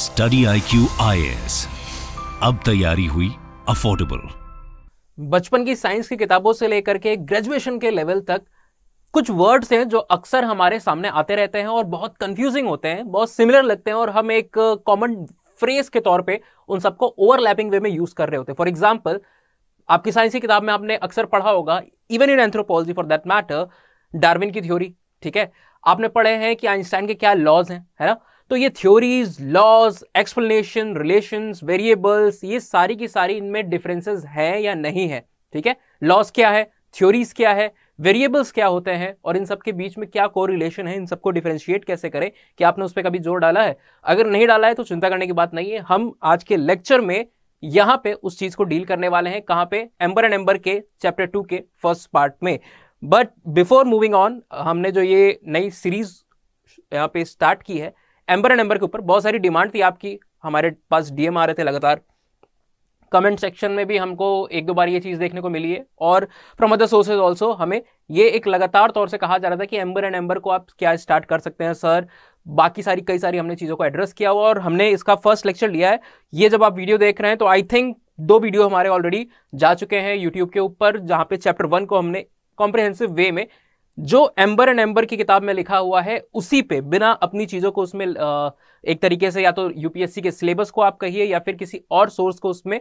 Study I Q अब तैयारी हुई अफोर्डेबल बचपन की साइंस की किताबों से लेकर के ग्रेजुएशन के लेवल तक कुछ वर्ड्स हैं जो अक्सर हमारे सामने आते रहते हैं और बहुत कंफ्यूजिंग होते हैं बहुत सिमिलर लगते हैं और हम एक कॉमन फ्रेज के तौर पे उन सबको ओवरलैपिंग वे में यूज कर रहे होते हैं फॉर एग्जाम्पल आपकी साइंस की किताब में आपने अक्सर पढ़ा होगा even in anthropology for that matter Darwin की थ्योरी ठीक है आपने पढ़े हैं कि आइंस्टाइन के क्या लॉज हैं है ना तो ये theories laws explanation relation variables ये सारी की सारी इनमें डिफरेंसेस हैं या नहीं है ठीक है लॉज क्या है थ्योरीज क्या है वेरिएबल्स क्या होते हैं और इन सब के बीच में क्या रिलेशन है इन सबको डिफ्रेंशिएट कैसे करें कि आपने उस पर कभी जोर डाला है अगर नहीं डाला है तो चिंता करने की बात नहीं है हम आज के लेक्चर में यहां पे उस चीज को डील करने वाले हैं कहां पे एम्बर एंड एम्बर के चैप्टर टू के फर्स्ट पार्ट में बट बिफोर मूविंग ऑन हमने जो ये नई सीरीज यहाँ पे स्टार्ट की है एम्बर एंड एम्बर के ऊपर बहुत सारी डिमांड थी आपकी हमारे पास डीएम आ रहे थे लगातार कमेंट सेक्शन में भी हमको एक दो बार ये चीज़ देखने को मिली है और फ्रॉम अदर सोर्सेज ऑल्सो हमें ये एक लगातार तौर से कहा जा रहा था कि एम्बर एंड एम्बर को आप क्या स्टार्ट कर सकते हैं सर बाकी सारी कई सारी हमने चीज़ों को एड्रेस किया हुआ और हमने इसका फर्स्ट लेक्चर लिया है ये जब आप वीडियो देख रहे हैं तो आई थिंक दो वीडियो हमारे ऑलरेडी जा चुके हैं यूट्यूब के ऊपर जहाँ पे चैप्टर वन को हमने कॉम्प्रिहेंसिव वे में जो एम्बर एंड एम्बर की किताब में लिखा हुआ है उसी पे बिना अपनी चीज़ों को उसमें एक तरीके से या तो यूपीएससी के सिलेबस को आप कहिए या फिर किसी और सोर्स को उसमें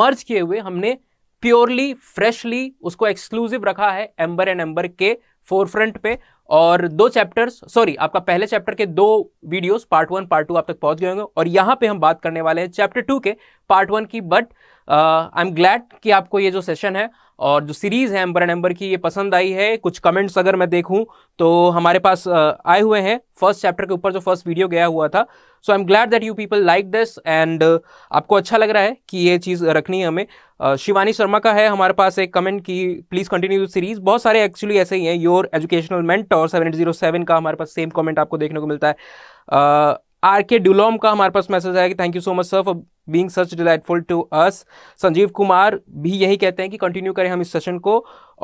मर्ज किए हुए हमने प्योरली फ्रेशली उसको एक्सक्लूसिव रखा है एम्बर एंड एम्बर के फोरफ्रंट पे और दो चैप्टर्स सॉरी आपका पहले चैप्टर के दो videos part one part two आप तक पहुंच गए होंगे और यहाँ पे हम बात करने वाले हैं चैप्टर टू के पार्ट वन की बट आई एम ग्लैड कि आपको ये जो सेशन है और जो सीरीज़ है एम्बर एंड एम्बर की ये पसंद आई है कुछ कमेंट्स अगर मैं देखूं तो हमारे पास आए हुए हैं फर्स्ट चैप्टर के ऊपर जो फर्स्ट वीडियो गया हुआ था so I am glad that you people like this and आपको अच्छा लग रहा है कि ये चीज़ रखनी है हमें शिवानी शर्मा का है हमारे पास एक कमेंट की प्लीज़ कंटिन्यू सीरीज़ बहुत सारे एक्चुअली ऐसे ही हैं योर एजुकेशनल मेंट और सेवन का हमारे पास सेम कमेंट आपको देखने को मिलता है आर के डुलोम का हमारे पास मैसेज आया कि thank you so much sir for being such delightful to us Sanjeev Kumar भी यही कहते हैं कि कंटिन्यू करें हम इस सेशन को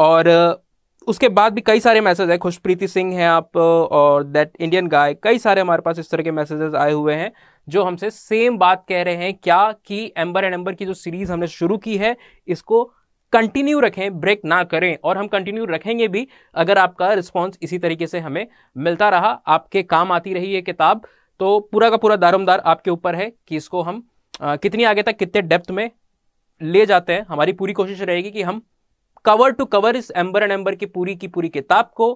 और uh, उसके बाद भी कई सारे मैसेज है खुशप्रीति सिंह हैं आप uh, और दैट इंडियन गाय कई सारे हमारे पास इस तरह के मैसेजेस आए हुए हैं जो हमसे सेम बात कह रहे हैं क्या कि एम्बर एंड एम्बर की जो सीरीज़ हमने शुरू की है इसको कंटिन्यू रखें ब्रेक ना करें और हम कंटिन्यू रखेंगे भी अगर आपका रिस्पॉन्स इसी तरीके से हमें मिलता रहा आपके काम आती रही ये किताब तो पूरा का पूरा दारोमदार आपके ऊपर है कि इसको हम आ, कितनी आगे तक कितने डेप्थ में ले जाते हैं हमारी पूरी कोशिश रहेगी कि हम कवर टू कवर इस एम्बर एंड एम्बर की पूरी की पूरी किताब को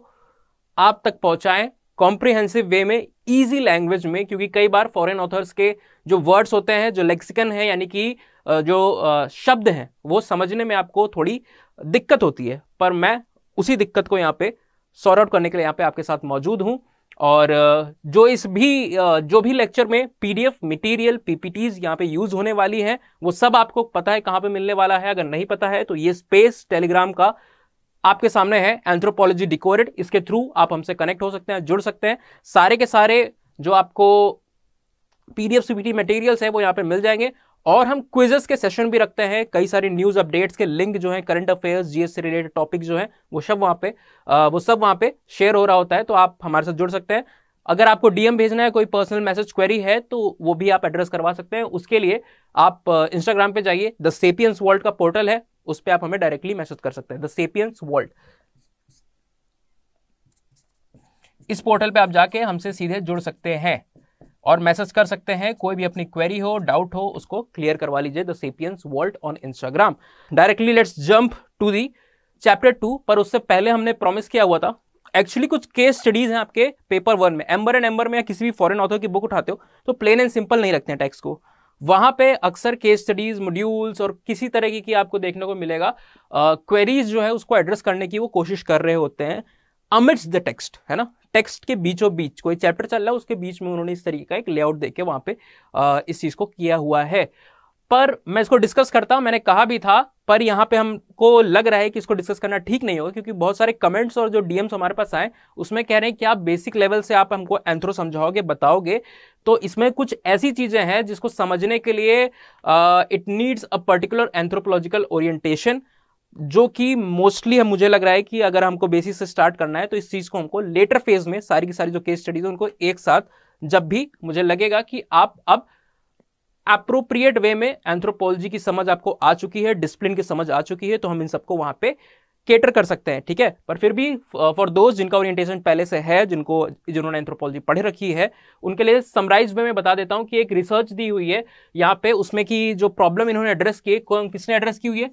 आप तक पहुंचाएं कॉम्प्रिहेंसिव वे में ईजी लैंग्वेज में क्योंकि कई बार फॉरेन ऑथर्स के जो वर्ड्स होते हैं जो लेक्सिकन है यानी कि जो शब्द हैं वो समझने में आपको थोड़ी दिक्कत होती है पर मैं उसी दिक्कत को यहाँ पे सॉर्ट आउट करने के लिए यहाँ पे आपके साथ मौजूद हूँ और जो इस भी जो भी लेक्चर में पीडीएफ मटेरियल पीपीटीज यहाँ पे यूज होने वाली है वो सब आपको पता है कहाँ पे मिलने वाला है अगर नहीं पता है तो ये स्पेस टेलीग्राम का आपके सामने है एंथ्रोपोलॉजी डिकोरेट इसके थ्रू आप हमसे कनेक्ट हो सकते हैं जुड़ सकते हैं सारे के सारे जो आपको पीडीएफ सीपीटी मटेरियल्स है वो यहाँ पे मिल जाएंगे और हम क्विजेस के सेशन भी रखते हैं कई सारी न्यूज अपडेट्स के लिंक जो है करंट अफेयर्स जीएस से रिलेटेड टॉपिक जो है वो सब वहां पे वो सब वहां पे शेयर हो रहा होता है तो आप हमारे साथ जुड़ सकते हैं अगर आपको डीएम भेजना है कोई पर्सनल मैसेज क्वेरी है तो वो भी आप एड्रेस करवा सकते हैं उसके लिए आप इंस्टाग्राम पे जाइए द सेपियंस वर्ल्ड का पोर्टल है उस पर आप हमें डायरेक्टली मैसेज कर सकते हैं द सेपियंस वर्ल्ड इस पोर्टल पे आप जाके हमसे सीधे जुड़ सकते हैं और मैसेज कर सकते हैं कोई भी अपनी क्वेरी हो डाउट हो उसको क्लियर करवा लीजिए the Sapiens world on Instagram directly let's jump to the chapter two पर उससे पहले हमने प्रॉमिस किया हुआ था एक्चुअली कुछ केस स्टडीज हैं आपके पेपर वन में एम्बर एंड एम्बर में या किसी भी फॉरेन ऑथर की बुक उठाते हो तो प्लेन एंड सिंपल नहीं रखते हैं टैक्स को वहां पे अक्सर केस स्टडीज मॉड्यूल्स और किसी तरह की, की आपको देखने को मिलेगा क्वेरीज uh, जो है उसको एड्रेस करने की वो कोशिश कर रहे होते हैं अमिट्स द टेक्स्ट है ना टेक्स्ट के बीचों बीच कोई चैप्टर चल रहा है उसके बीच में उन्होंने इस तरीके का एक लेआउट देके वहाँ पे आ, इस चीज़ को किया हुआ है पर मैं इसको डिस्कस करता हूँ मैंने कहा भी था पर यहाँ पे हमको लग रहा है कि इसको डिस्कस करना ठीक नहीं होगा क्योंकि बहुत सारे कमेंट्स और जो डीएम्स हमारे पास आए उसमें कह रहे हैं कि आप बेसिक लेवल से आप हमको एंथ्रो समझाओगे बताओगे तो इसमें कुछ ऐसी चीज़ें हैं जिसको समझने के लिए it needs a particular anthropological orientation जो कि मोस्टली हम मुझे लग रहा है कि अगर हमको बेसिस से स्टार्ट करना है तो इस चीज़ को हमको लेटर फेज में सारी की सारी जो केस स्टडीज उनको एक साथ जब भी मुझे लगेगा कि आप अब अप्रोप्रिएट वे में एंथ्रोपोलॉजी की समझ आपको आ चुकी है डिसिप्लिन की समझ आ चुकी है तो हम इन सबको वहां पे केटर कर सकते हैं ठीक है पर फिर भी फॉर uh, दोस्त जिनका ओरिएंटेशन पहले से है जिनको जिन्होंने एंथ्रोपोलॉजी पढ़ रखी है उनके लिए समराइज में मैं बता देता हूँ कि एक रिसर्च दी हुई है यहाँ पे उसमें की जो प्रॉब्लम इन्होंने एड्रेस किए किसने एड्रेस की हुई है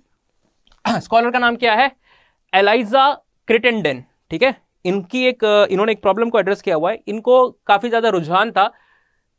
स्कॉलर का नाम क्या है एलाइजा क्रिटेंडन ठीक है इनकी एक इन्होंने एक प्रॉब्लम को एड्रेस किया हुआ है इनको काफ़ी ज़्यादा रुझान था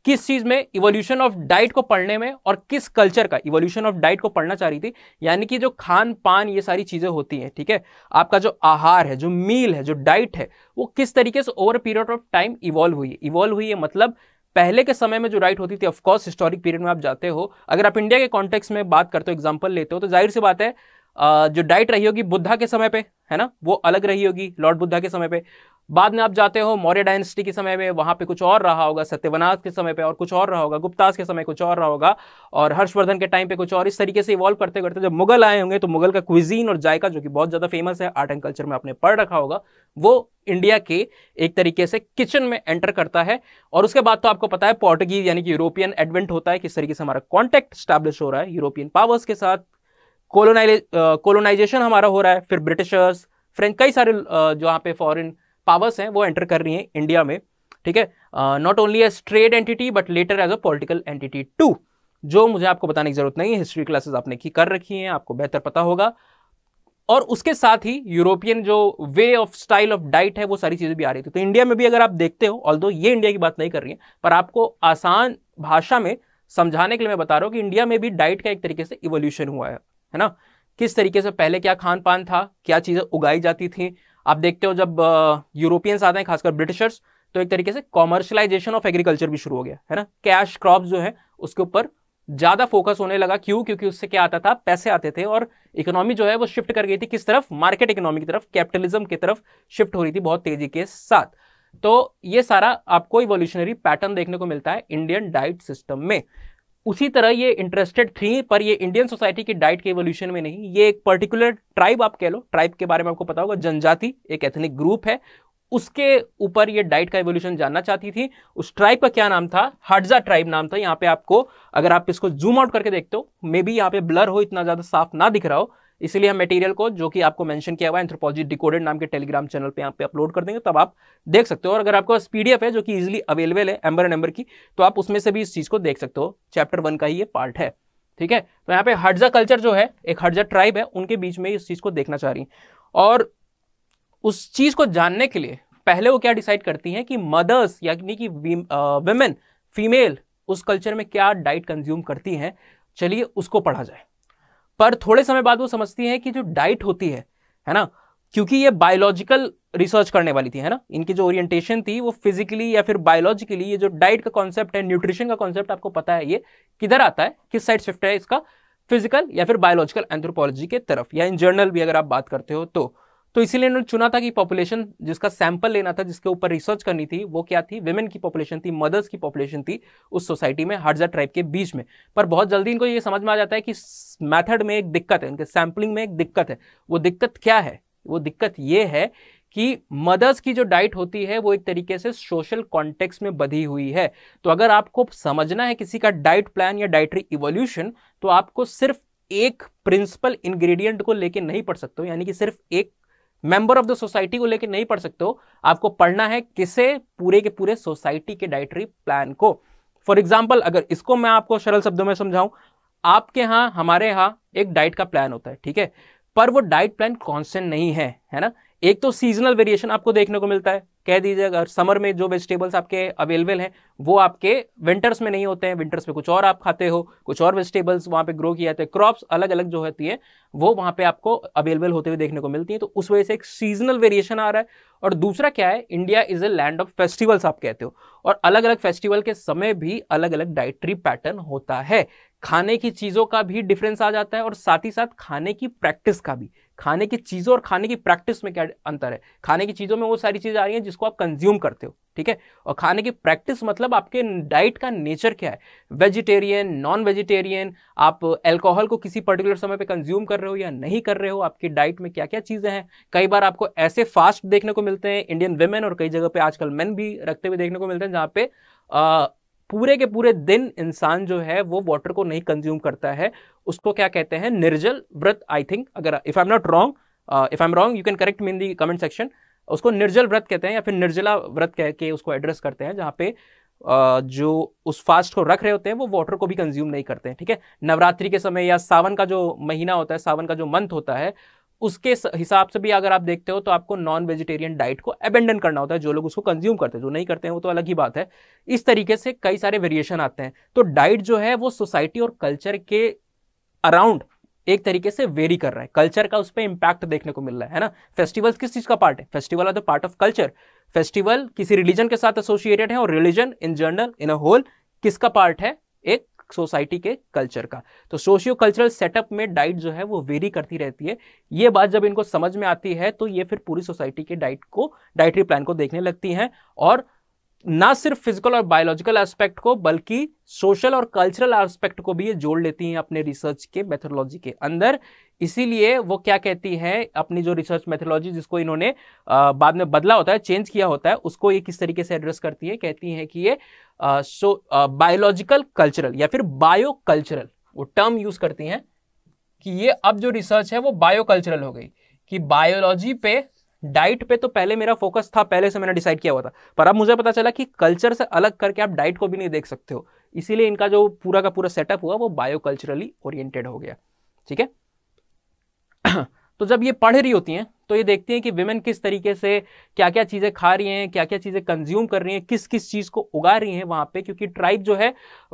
किस चीज़ में इवोल्यूशन ऑफ डाइट को पढ़ने में और किस कल्चर का इवोल्यूशन ऑफ डाइट को पढ़ना चाह रही थी यानी कि जो खान पान ये सारी चीज़ें होती हैं ठीक है थीके? आपका जो आहार है जो मील है जो डाइट है वो किस तरीके से over period of time evolve हुई है इवॉल्व हुई है मतलब पहले के समय में जो राइट होती थी ऑफकोर्स हिस्टोरिक पीरियड में आप जाते हो अगर आप इंडिया के कॉन्टेक्स में बात करते हो एग्जाम्पल लेते हो तो जाहिर सी बात है जो डाइट रही होगी बुद्धा के समय पे है ना वो अलग रही होगी लॉर्ड बुद्धा के समय पे बाद में आप जाते हो मौर्य डायनेस्टी के समय में वहाँ पे कुछ और रहा होगा सत्यवनाथ के समय पे और कुछ और रहा होगा गुप्तास के समय कुछ और रहा होगा और हर्षवर्धन के टाइम पे कुछ और इस तरीके से इवॉल्व करते करते जब मुगल आए होंगे तो मुगल का क्विजीन और जायका जो कि बहुत ज़्यादा फेमस है आर्ट एंड कल्चर में आपने पढ़ रखा होगा वो इंडिया के एक तरीके से किचन में एंटर करता है और उसके बाद तो आपको पता है पोर्टुगीज यानी कि यूरोपियन एडवेंट होता है किस तरीके से हमारा कॉन्टैक्ट स्टैब्लिश हो रहा है यूरोपियन पावर्स के साथ कोलोनाइज कोलोनाइजेशन uh, हमारा हो रहा है फिर ब्रिटिशर्स फ्रेंच कई सारे uh, जो यहाँ पे फॉरेन पावर्स हैं वो एंटर कर रही हैं इंडिया में ठीक है not only as trade entity but later as a political entity too जो मुझे आपको बताने की जरूरत नहीं है हिस्ट्री क्लासेस आपने की कर रखी हैं आपको बेहतर पता होगा और उसके साथ ही यूरोपियन जो way of style of diet है वो सारी चीज़ें भी आ रही थी तो इंडिया में भी अगर आप देखते हो ऑल ये इंडिया की बात नहीं कर रही है पर आपको आसान भाषा में समझाने के लिए मैं बता रहा हूँ कि इंडिया में भी डाइट का एक तरीके से इवोल्यूशन हुआ है है ना किस तरीके से पहले क्या खान पान था क्या चीज़ें उगाई जाती थी आप देखते हो जब यूरोपियंस आते हैं खासकर ब्रिटिशर्स तो एक तरीके से कॉमर्शलाइजेशन ऑफ एग्रीकल्चर भी शुरू हो गया है ना कैश क्रॉप जो है उसके ऊपर ज़्यादा फोकस होने लगा क्यों क्योंकि उससे क्या आता था पैसे आते थे और इकोनॉमी जो है वो शिफ्ट कर गई थी किस तरफ मार्केट इकोनॉमी की तरफ कैपिटलिज्म की तरफ शिफ्ट हो रही थी बहुत तेजी के साथ तो ये सारा आपको इवोल्यूशनरी पैटर्न देखने को मिलता है इंडियन डाइट सिस्टम में उसी तरह ये इंटरेस्टेड थी पर ये इंडियन सोसाइटी की डाइट के एवोल्यूशन में नहीं ये एक पर्टिकुलर ट्राइब आप कह लो ट्राइब के बारे में आपको पता होगा जनजाति एक एथनिक ग्रुप है उसके ऊपर ये डाइट का एवोल्यूशन जानना चाहती थी उस ट्राइब का क्या नाम था हडजा ट्राइब नाम था यहाँ पे आपको अगर आप इसको जूम आउट करके देखते हो मे बी यहाँ पे ब्लर हो इतना ज़्यादा साफ ना दिख रहा हो इसीलिए हम मटेरियल को जो कि आपको मेंशन किया हुआ है एंथ्रोपोलॉजी डिकोडेड नाम के टेलीग्राम चैनल पे यहाँ पे अपलोड कर देंगे तब आप देख सकते हो और अगर आपको पास पीडीएफ है जो कि इजिली अवेलेबल है एम्बर एंड एम्बर की तो आप उसमें से भी इस चीज़ को देख सकते हो चैप्टर वन का ही ये पार्ट है ठीक है तो यहाँ पे हर्जा कल्चर जो है एक हर्जा ट्राइब है उनके बीच में इस चीज़ को देखना चाह रही और उस चीज़ को जानने के लिए पहले वो क्या डिसाइड करती हैं कि मदर्स यानी कि वेमेन फीमेल उस कल्चर में क्या डाइट कंज्यूम करती हैं चलिए उसको पढ़ा जाए पर थोड़े समय बाद वो समझती है कि जो डाइट होती है है ना क्योंकि ये बायोलॉजिकल रिसर्च करने वाली थी है ना इनकी जो ओरिएंटेशन थी वो फिजिकली या फिर बायोलॉजिकली ये जो डाइट का कॉन्सेप्ट है न्यूट्रिशन का कॉन्सेप्ट आपको पता है ये किधर आता है किस साइड शिफ्ट है इसका फिजिकल या फिर बायोलॉजिकल एंथ्रोपोलॉजी के तरफ या इन जर्नल भी अगर आप बात करते हो तो तो इसीलिए इन्होंने चुना था कि पॉपुलेशन जिसका सैंपल लेना था जिसके ऊपर रिसर्च करनी थी वो क्या थी वेमेन की पॉपुलेशन थी मदर्स की पॉपुलेशन थी उस सोसाइटी में हर्जा ट्राइब के बीच में पर बहुत जल्दी इनको ये समझ में आ जाता है कि मैथड में एक दिक्कत है इनके सैम्पलिंग में एक दिक्कत है वो दिक्कत क्या है वो दिक्कत ये है कि मदर्स की जो डाइट होती है वो एक तरीके से सोशल कॉन्टेक्स में बधी हुई है तो अगर आपको समझना है किसी का डाइट प्लान या डाइटरी इवोल्यूशन तो आपको सिर्फ एक प्रिंसिपल इंग्रेडिएंट को लेके नहीं पढ़ सकते हो यानी कि सिर्फ एक मेंबर ऑफ द सोसाइटी को लेकर नहीं पढ़ सकते हो आपको पढ़ना है किसे पूरे के पूरे सोसाइटी के डाइटरी प्लान को फॉर एग्जाम्पल अगर इसको मैं आपको सरल शब्दों में समझाऊं आपके यहाँ हमारे यहाँ एक डाइट का प्लान होता है ठीक है पर वो डाइट प्लान से नहीं है है ना एक तो सीजनल वेरिएशन आपको देखने को मिलता है कह दीजिए अगर समर में जो वेजिटेबल्स आपके अवेलेबल हैं वो आपके विंटर्स में नहीं होते हैं विंटर्स में कुछ और आप खाते हो कुछ और वेजिटेबल्स वहाँ पे ग्रो किए जाते हैं क्रॉप्स अलग अलग जो होती है वो वहाँ पे आपको अवेलेबल होते हुए देखने को मिलती है तो उस वजह से एक सीजनल वेरिएशन आ रहा है और दूसरा क्या है India is a land of festivals आप कहते हो और अलग अलग फेस्टिवल के समय भी अलग अलग डाइट्री पैटर्न होता है खाने की चीज़ों का भी डिफरेंस आ जाता है और साथ ही साथ खाने की प्रैक्टिस का भी खाने की चीज़ों और खाने की प्रैक्टिस में क्या अंतर है खाने की चीज़ों में वो सारी चीज़ें आ रही हैं जिसको आप कंज्यूम करते हो ठीक है और खाने की प्रैक्टिस मतलब आपके डाइट का नेचर क्या है वेजिटेरियन नॉन वेजिटेरियन आप एल्कोहल को किसी पर्टिकुलर समय पे कंज्यूम कर रहे हो या नहीं कर रहे हो आपकी डाइट में क्या क्या चीज़ें हैं कई बार आपको ऐसे फास्ट देखने को मिलते हैं इंडियन वेमेन और कई जगह पे आजकल मेन भी रखते हुए देखने को मिलते हैं जहाँ पे पूरे के पूरे दिन इंसान जो है वो वाटर को नहीं कंज्यूम करता है उसको क्या कहते हैं निर्जल व्रत आई थिंक अगर if I am not wrong if I am wrong you can correct me in the comment section उसको निर्जल व्रत कहते हैं या फिर निर्जला व्रत कह के उसको एड्रेस करते हैं जहाँ पे uh, जो उस फास्ट को रख रहे होते हैं वो वाटर को भी कंज्यूम नहीं करते हैं ठीक है नवरात्रि के समय या सावन का जो महीना होता है सावन का जो मंथ होता है उसके हिसाब से भी अगर आप देखते हो तो आपको नॉन वेजिटेरियन डाइट को अबेंडन करना होता है जो लोग उसको कंज्यूम करते हैं जो नहीं करते हैं वो तो अलग ही बात है इस तरीके से कई सारे वेरिएशन आते हैं तो डाइट जो है वो सोसाइटी और कल्चर के अराउंड एक तरीके से वेरी कर रहा है कल्चर का उस पर इंपैक्ट देखने को मिल रहा है ना फेस्टिवल किस चीज़ का पार्ट है festival are the part of culture festival किसी रिलीजन के साथ एसोसिएटेड है और religion in general in a whole किसका पार्ट है एक सोसाइटी के कल्चर का तो सोशियो कल्चरल सेटअप में डाइट जो है वो वेरी करती रहती है ये बात जब इनको समझ में आती है तो ये फिर पूरी सोसाइटी के डाइट को डाइटरी प्लान को देखने लगती हैं और ना सिर्फ फिजिकल और बायोलॉजिकल एस्पेक्ट को बल्कि सोशल और कल्चरल एस्पेक्ट को भी ये जोड़ लेती हैं अपने रिसर्च के मेथोडोलॉजी के अंदर इसीलिए वो क्या कहती हैं अपनी जो रिसर्च मेथोडोलॉजी जिसको इन्होंने आ, बाद में बदला होता है चेंज किया होता है उसको ये किस तरीके से एड्रेस करती है कहती हैं कि ये सो बायोलॉजिकल कल्चरल या फिर बायो कल्चरल वो टर्म यूज करती हैं कि ये अब जो रिसर्च है वो बायो कल्चरल हो गई कि बायोलॉजी पे डाइट पे तो पहले मेरा फोकस था पहले से मैंने डिसाइड किया हुआ था पर अब मुझे पता चला कि कल्चर से अलग करके आप डाइट को भी नहीं देख सकते हो इसीलिए इनका जो पूरा का पूरा सेटअप हुआ वो बायो कल्चरली ओरिएंटेड हो गया ठीक है तो जब ये पढ़ रही होती हैं तो ये देखती हैं कि विमेन किस तरीके से क्या क्या चीज़ें खा रही हैं क्या क्या चीज़ें कंज्यूम कर रही हैं किस किस चीज़ को उगा रही हैं वहाँ पे क्योंकि ट्राइब जो है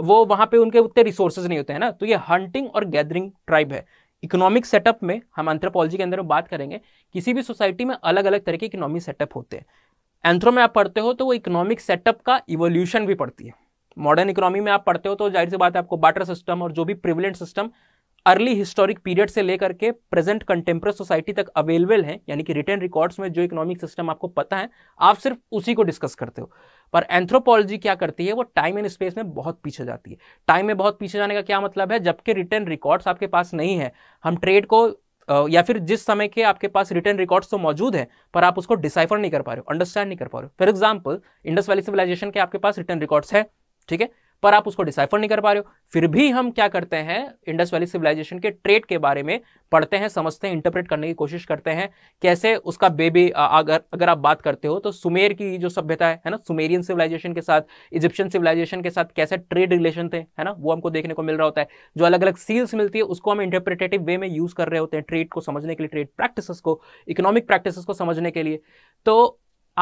वो वहाँ पे उनके उतने रिसोर्सेज नहीं होते हैं ना तो ये हंटिंग और गैदरिंग ट्राइब है इकोनॉमिक सेटअप में हम एंथ्रोपोलॉजी के अंदर बात करेंगे किसी भी सोसाइटी में अलग अलग तरह के इकोनॉमिक सेटअप होते हैं एंथ्रो में आप पढ़ते हो तो वो इकोनॉमिक सेटअप का इवोल्यूशन भी पड़ती है मॉडर्न इकोनॉमी में आप पढ़ते हो तो जाहिर सी बात है आपको बाटर सिस्टम और जो भी prevalent system early historic period से लेकर के प्रेजेंट कंटेम्प्रेरी सोसाइटी तक अवेलेबल है यानी कि रिटर्न रिकॉर्ड्स में जो इकोनॉमिक सिस्टम आपको पता है आप सिर्फ उसी को डिस्कस करते हो पर एंथ्रोपोलॉजी क्या करती है वो टाइम एंड स्पेस में बहुत पीछे जाती है टाइम में बहुत पीछे जाने का क्या मतलब है जबकि रिटर्न रिकॉर्ड्स आपके पास नहीं है हम ट्रेड को या फिर जिस समय के आपके पास रिटर्न रिकॉर्ड्स तो मौजूद हैं पर आप उसको डिसाइफर नहीं कर पा रहे हो अंडरस्टैंड नहीं कर पा रहे हो for example Indus Valley civilization के आपके पास रिटर्न रिकॉर्ड्स है ठीक है पर आप उसको डिसाइफर नहीं कर पा रहे हो फिर भी हम क्या करते हैं इंडस वैली सिविलाइजेशन के ट्रेड के बारे में पढ़ते हैं समझते हैं इंटरप्रेट करने की कोशिश करते हैं कैसे उसका बेबी अगर अगर आप बात करते हो तो सुमेर की जो सभ्यता है है ना सुमेरियन सिविलाइजेशन के साथ इजिप्शियन सिविलाइजेशन के साथ कैसे ट्रेड रिलेशन थे है ना वो हमको देखने को मिल रहा होता है जो अलग अलग सील्स मिलती है उसको हम इंटरप्रिटेटिव वे में यूज़ कर रहे होते हैं ट्रेड को समझने के लिए ट्रेड प्रैक्टिस को इकोनॉमिक प्रैक्टिस को समझने के लिए तो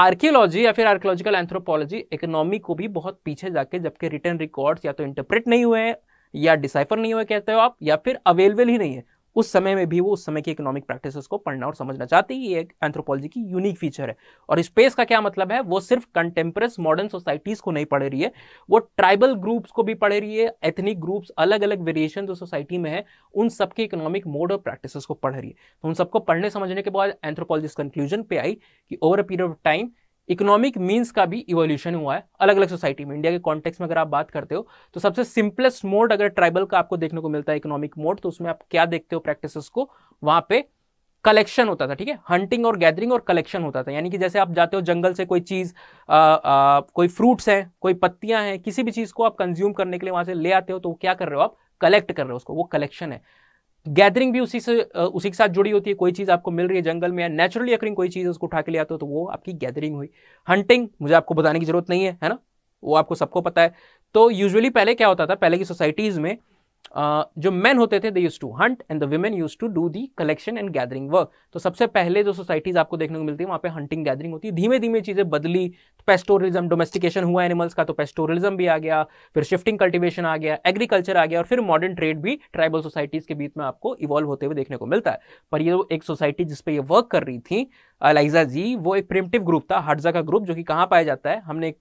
आर्कियोलॉजी या फिर आर्कियोलॉजिकल एंथ्रोपोलॉजी इकोनॉमी को भी बहुत पीछे जाके जबकि रिटर्न रिकॉर्ड्स या तो इंटरप्रेट नहीं हुए हैं या डिसाइफर नहीं हुए कहते हो आप या फिर अवेलेबल ही नहीं है उस समय में भी वो उस समय की इकोनॉमिक प्रैक्टिस को पढ़ना और समझना चाहते हैं ये एक एंथ्रोपोलॉजी की यूनिक फीचर है और स्पेस का क्या मतलब है वो सिर्फ कंटेम्प्रेस मॉडर्न सोसाइटीज़ को नहीं पढ़ रही है वो ट्राइबल ग्रुप्स को भी पढ़ रही है एथनिक ग्रुप्स अलग अलग वेरिएशन जो सोसाइटी में है उन सबके इकोनॉमिक मोड और प्रैक्टिस को पढ़ रही है तो उन सबको पढ़ने समझने के बाद एंथ्रोपोलॉजिस्ट कंक्लूजन पे आई कि over a period of time economic means का भी इवोल्यूशन हुआ है अलग अलग सोसाइटी में इंडिया के कॉन्टेक्स्ट में अगर आप बात करते हो तो सबसे सिंपलेस्ट मोड अगर ट्राइबल का आपको देखने को मिलता है इकोनॉमिक मोड तो उसमें आप क्या देखते हो प्रैक्टिस को वहां पे कलेक्शन होता था ठीक है हंटिंग और गैदरिंग और कलेक्शन होता था यानी कि जैसे आप जाते हो जंगल से कोई चीज़ कोई फ्रूट्स हैं कोई पत्तियां हैं किसी भी चीज़ को आप कंज्यूम करने के लिए वहां से ले आते हो तो क्या कर रहे हो आप कलेक्ट कर रहे हो उसको वो कलेक्शन है गैदरिंग भी उसी से उसी के साथ जुड़ी होती है कोई चीज़ आपको मिल रही है जंगल में या नेचुरली अकरिंग कोई चीज़ उसको उठा के ले आते हो तो वो आपकी गैदरिंग हुई हंटिंग मुझे आपको बताने की जरूरत नहीं है है ना वो आपको सबको पता है तो यूजुअली पहले क्या होता था पहले की सोसाइटीज़ में जो मैन होते थे they use to hunt and the women use to do the collection and gathering work तो सबसे पहले जो सोसाइटीज आपको देखने को मिलती है वहाँ पे हंटिंग गैदरिंग होती है धीमे धीमे चीज़ें बदली पेस्टोरिज्म तो डोमेस्टिकेशन हुआ एनिमल्स का तो पेस्टोरिज्म भी आ गया फिर शिफ्टिंग कल्टिवेशन आ गया एग्रीकल्चर आ गया और फिर मॉडर्न ट्रेड भी ट्राइबल सोसाइटीज़ के बीच में आपको इवॉल्व होते हुए देखने को मिलता है पर ये एक सोसाइटी जिसपे ये वर्क कर रही थी अलाइजा जी वो एक प्रिमटिव ग्रुप था हाडजा का ग्रुप जो कि कहाँ पाया जाता है हमने एक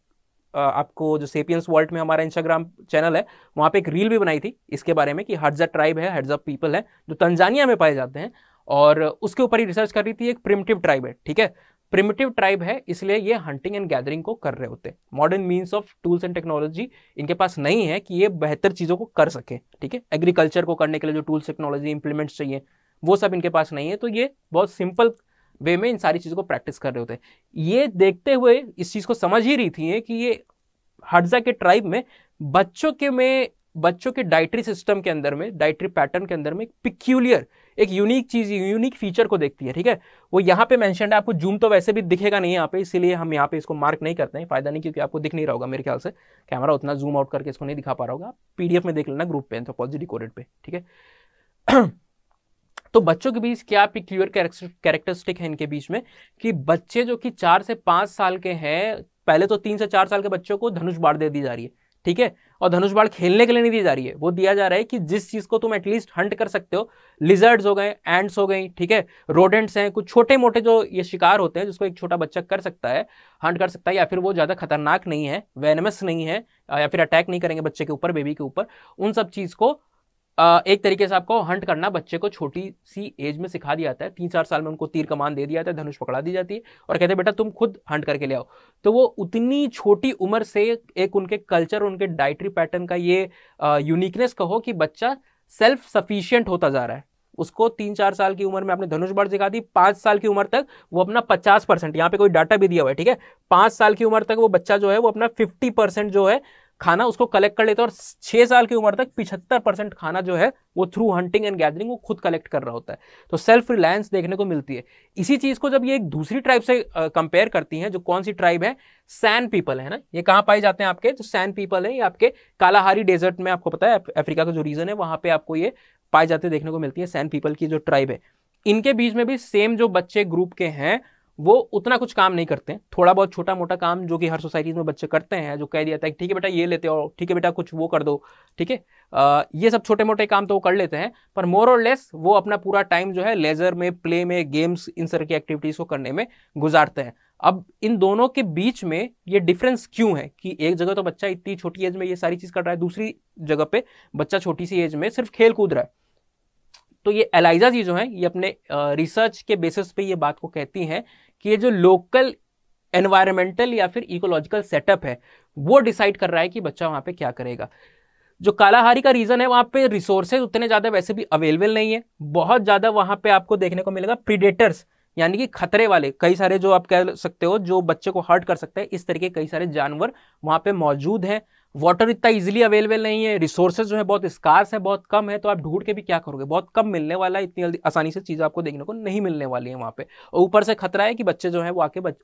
आपको जो सेपियंस वर्ल्ड में हमारा इंस्टाग्राम चैनल है वहाँ पे एक रील भी बनाई थी इसके बारे में कि हर्जा ट्राइब है हर्जा पीपल है जो तंजानिया में पाए जाते हैं और उसके ऊपर ही रिसर्च कर रही थी एक प्रिमटिव ट्राइब है ठीक है प्रिमिटिव ट्राइब है इसलिए ये हंटिंग एंड गैदरिंग को कर रहे होते हैं modern means of tools and technology इनके पास नहीं है कि ये बेहतर चीज़ों को कर सकें ठीक है एग्रीकल्चर को करने के लिए जो टूल्स टेक्नोलॉजी इंप्लीमेंट्स चाहिए वो सब इनके पास नहीं है तो ये बहुत सिंपल वे में इन सारी चीज़ों को प्रैक्टिस कर रहे होते हैं ये देखते हुए इस चीज़ को समझ ही रही थी कि ये हडजा के ट्राइब में बच्चों के में बच्चों के डाइट्री सिस्टम के अंदर में डाइट्री पैटर्न के अंदर में एक पिक्यूलियर एक यूनिक चीज़ यूनिक फीचर को देखती है ठीक है वो यहाँ पे मैंशन है आपको जूम तो वैसे भी दिखेगा नहीं यहाँ पे इसीलिए हम यहाँ पे इसको मार्क नहीं करते हैं फायदा नहीं क्योंकि आपको दिख नहीं रहा होगा मेरे ख्याल से कैमरा उतना जूम आउट करके इसको नहीं दिखा पा रहा होगा पीडीएफ में देख लेना ग्रुप पे एंथोपोलॉजी डिकोडेड पे ठीक है तो बच्चों के बीच क्या क्लियर कैरेक्टरिस्टिक है इनके बीच में कि बच्चे जो कि चार से पांच साल के हैं पहले तो तीन से चार साल के बच्चों को धनुष बाढ़ दे दी जा रही है ठीक है और धनुष बाढ़ खेलने के लिए नहीं दी जा रही है वो दिया जा रहा है कि जिस चीज़ को तुम एटलीस्ट हंट कर सकते हो लिजर्ड्स हो गए एंड्स हो गई ठीक है रोडेंट्स हैं कुछ छोटे मोटे जो ये शिकार होते हैं जिसको एक छोटा बच्चा कर सकता है हंट कर सकता है या फिर वो ज़्यादा खतरनाक नहीं है वेनमस नहीं है या फिर अटैक नहीं करेंगे बच्चे के ऊपर बेबी के ऊपर उन सब चीज़ को एक तरीके से आपको हंट करना बच्चे को छोटी सी एज में सिखा दिया जाता है तीन चार साल में उनको तीर कमान दे दिया जाता है धनुष पकड़ा दी जाती है और कहते हैं बेटा तुम खुद हंट करके ले आओ तो वो उतनी छोटी उम्र से एक उनके कल्चर उनके डाइटरी पैटर्न का ये यूनिकनेस कहो कि बच्चा सेल्फ सफिशियंट होता जा रहा है उसको तीन चार साल की उम्र में आपने धनुष बाढ़ सिखा दी पाँच साल की उम्र तक वो अपना पचास परसेंट यहाँ पे कोई डाटा भी दिया हुआ है ठीक है पाँच साल की उम्र तक वो बच्चा जो है वो अपना फिफ्टी परसेंट जो है खाना उसको कलेक्ट कर लेता है और छह साल की उम्र तक पिछहत्तर परसेंट खाना जो है वो थ्रू हंटिंग एंड गैदरिंग वो खुद कलेक्ट कर रहा होता है तो सेल्फ रिलायंस देखने को मिलती है इसी चीज को जब ये एक दूसरी ट्राइब से कंपेयर करती है जो कौन सी ट्राइब है सैन पीपल है ना ये कहाँ पाए जाते हैं आपके जो सैन पीपल है ये आपके कालाहारी डेजर्ट में आपको पता है अफ्रीका का जो रीजन है वहाँ पे आपको ये पाए जाते देखने को मिलती है सैन पीपल की जो ट्राइब है इनके बीच में भी सेम जो बच्चे ग्रुप के हैं वो उतना कुछ काम नहीं करते थोड़ा बहुत छोटा मोटा काम जो कि हर सोसाइटीज़ में बच्चे करते हैं जो कह दिया था ठीक है बेटा ये लेते हो ठीक है बेटा कुछ वो कर दो ठीक है ये सब छोटे मोटे काम तो वो कर लेते हैं पर मोर और लेस वो अपना पूरा टाइम जो है लेजर में प्ले में गेम्स इन तरह की एक्टिविटीज़ को करने में गुजारते हैं अब इन दोनों के बीच में ये डिफरेंस क्यों है कि एक जगह तो बच्चा इतनी छोटी एज में ये सारी चीज़ कर रहा है दूसरी जगह पे बच्चा छोटी सी एज में सिर्फ खेल कूद रहा है तो ये एलाइजा जी जो हैं ये अपने रिसर्च के बेसिस पे ये बात को कहती हैं कि ये जो लोकल एनवायरमेंटल या फिर इकोलॉजिकल सेटअप है वो डिसाइड कर रहा है कि बच्चा वहाँ पे क्या करेगा जो कालाहारी का रीज़न है वहाँ पे रिसोर्सेज उतने ज़्यादा वैसे भी अवेलेबल नहीं है बहुत ज़्यादा वहाँ पे आपको देखने को मिलेगा प्रीडेटर्स यानी कि खतरे वाले कई सारे जो आप कह सकते हो जो बच्चे को हर्ट कर सकते हैं इस तरीके कई सारे जानवर वहाँ पे मौजूद हैं वाटर इतना इजीली अवेलेबल नहीं है रिसोर्सेज जो है बहुत स्कार्स है बहुत कम है तो आप ढूंढ के भी क्या करोगे बहुत कम मिलने वाला है इतनी जल्दी आसानी से चीज़ आपको देखने को नहीं मिलने वाली है वहाँ पे और ऊपर से खतरा है कि बच्चे जो है वो आके बच,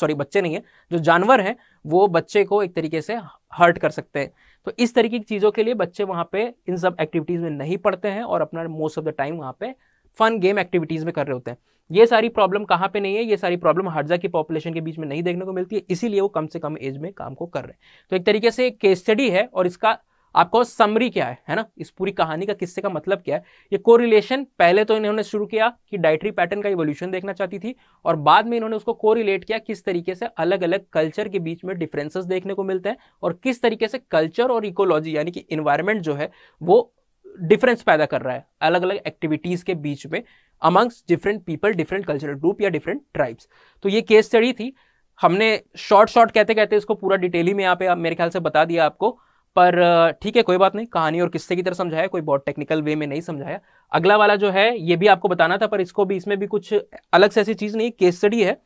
सॉरी बच्चे नहीं है जो जानवर हैं वो बच्चे को एक तरीके से हर्ट कर सकते हैं तो इस तरीके की चीज़ों के लिए बच्चे वहाँ पर इन सब एक्टिविटीज़ में नहीं पढ़ते हैं और अपना मोस्ट ऑफ द टाइम वहाँ पर फन गेम एक्टिविटीज़ में कर रहे होते हैं ये सारी प्रॉब्लम कहाँ पे नहीं है ये सारी प्रॉब्लम हर्जा की पॉपुलेशन के बीच में नहीं देखने को मिलती है इसीलिए वो कम से कम एज में काम को कर रहे हैं तो एक तरीके से केस स्टडी है और इसका आपका समरी क्या है है ना इस पूरी कहानी का किस्से का मतलब क्या है ये कोरिलेशन पहले तो इन्होंने शुरू किया कि डाइटरी पैटर्न का इवोल्यूशन देखना चाहती थी और बाद में इन्होंने उसको कोरिलेट किया किस तरीके से अलग अलग कल्चर के बीच में डिफरेंसेस देखने को मिलते हैं और किस तरीके से कल्चर और इकोलॉजी यानी कि इन्वायरमेंट जो है वो डिफरेंस पैदा कर रहा है अलग अलग एक्टिविटीज़ के बीच में amongst different people different cultural group या डिफरेंट ट्राइब्स तो ये केस स्टडी थी हमने शॉर्ट शॉर्ट कहते कहते इसको पूरा डिटेली में यहाँ पे मेरे ख्याल से बता दिया आपको पर ठीक है कोई बात नहीं कहानी और किस्से की तरह समझाया कोई बहुत टेक्निकल वे में नहीं समझाया अगला वाला जो है ये भी आपको बताना था पर इसको भी इसमें भी कुछ अलग से ऐसी चीज़ नहीं केस स्टडी है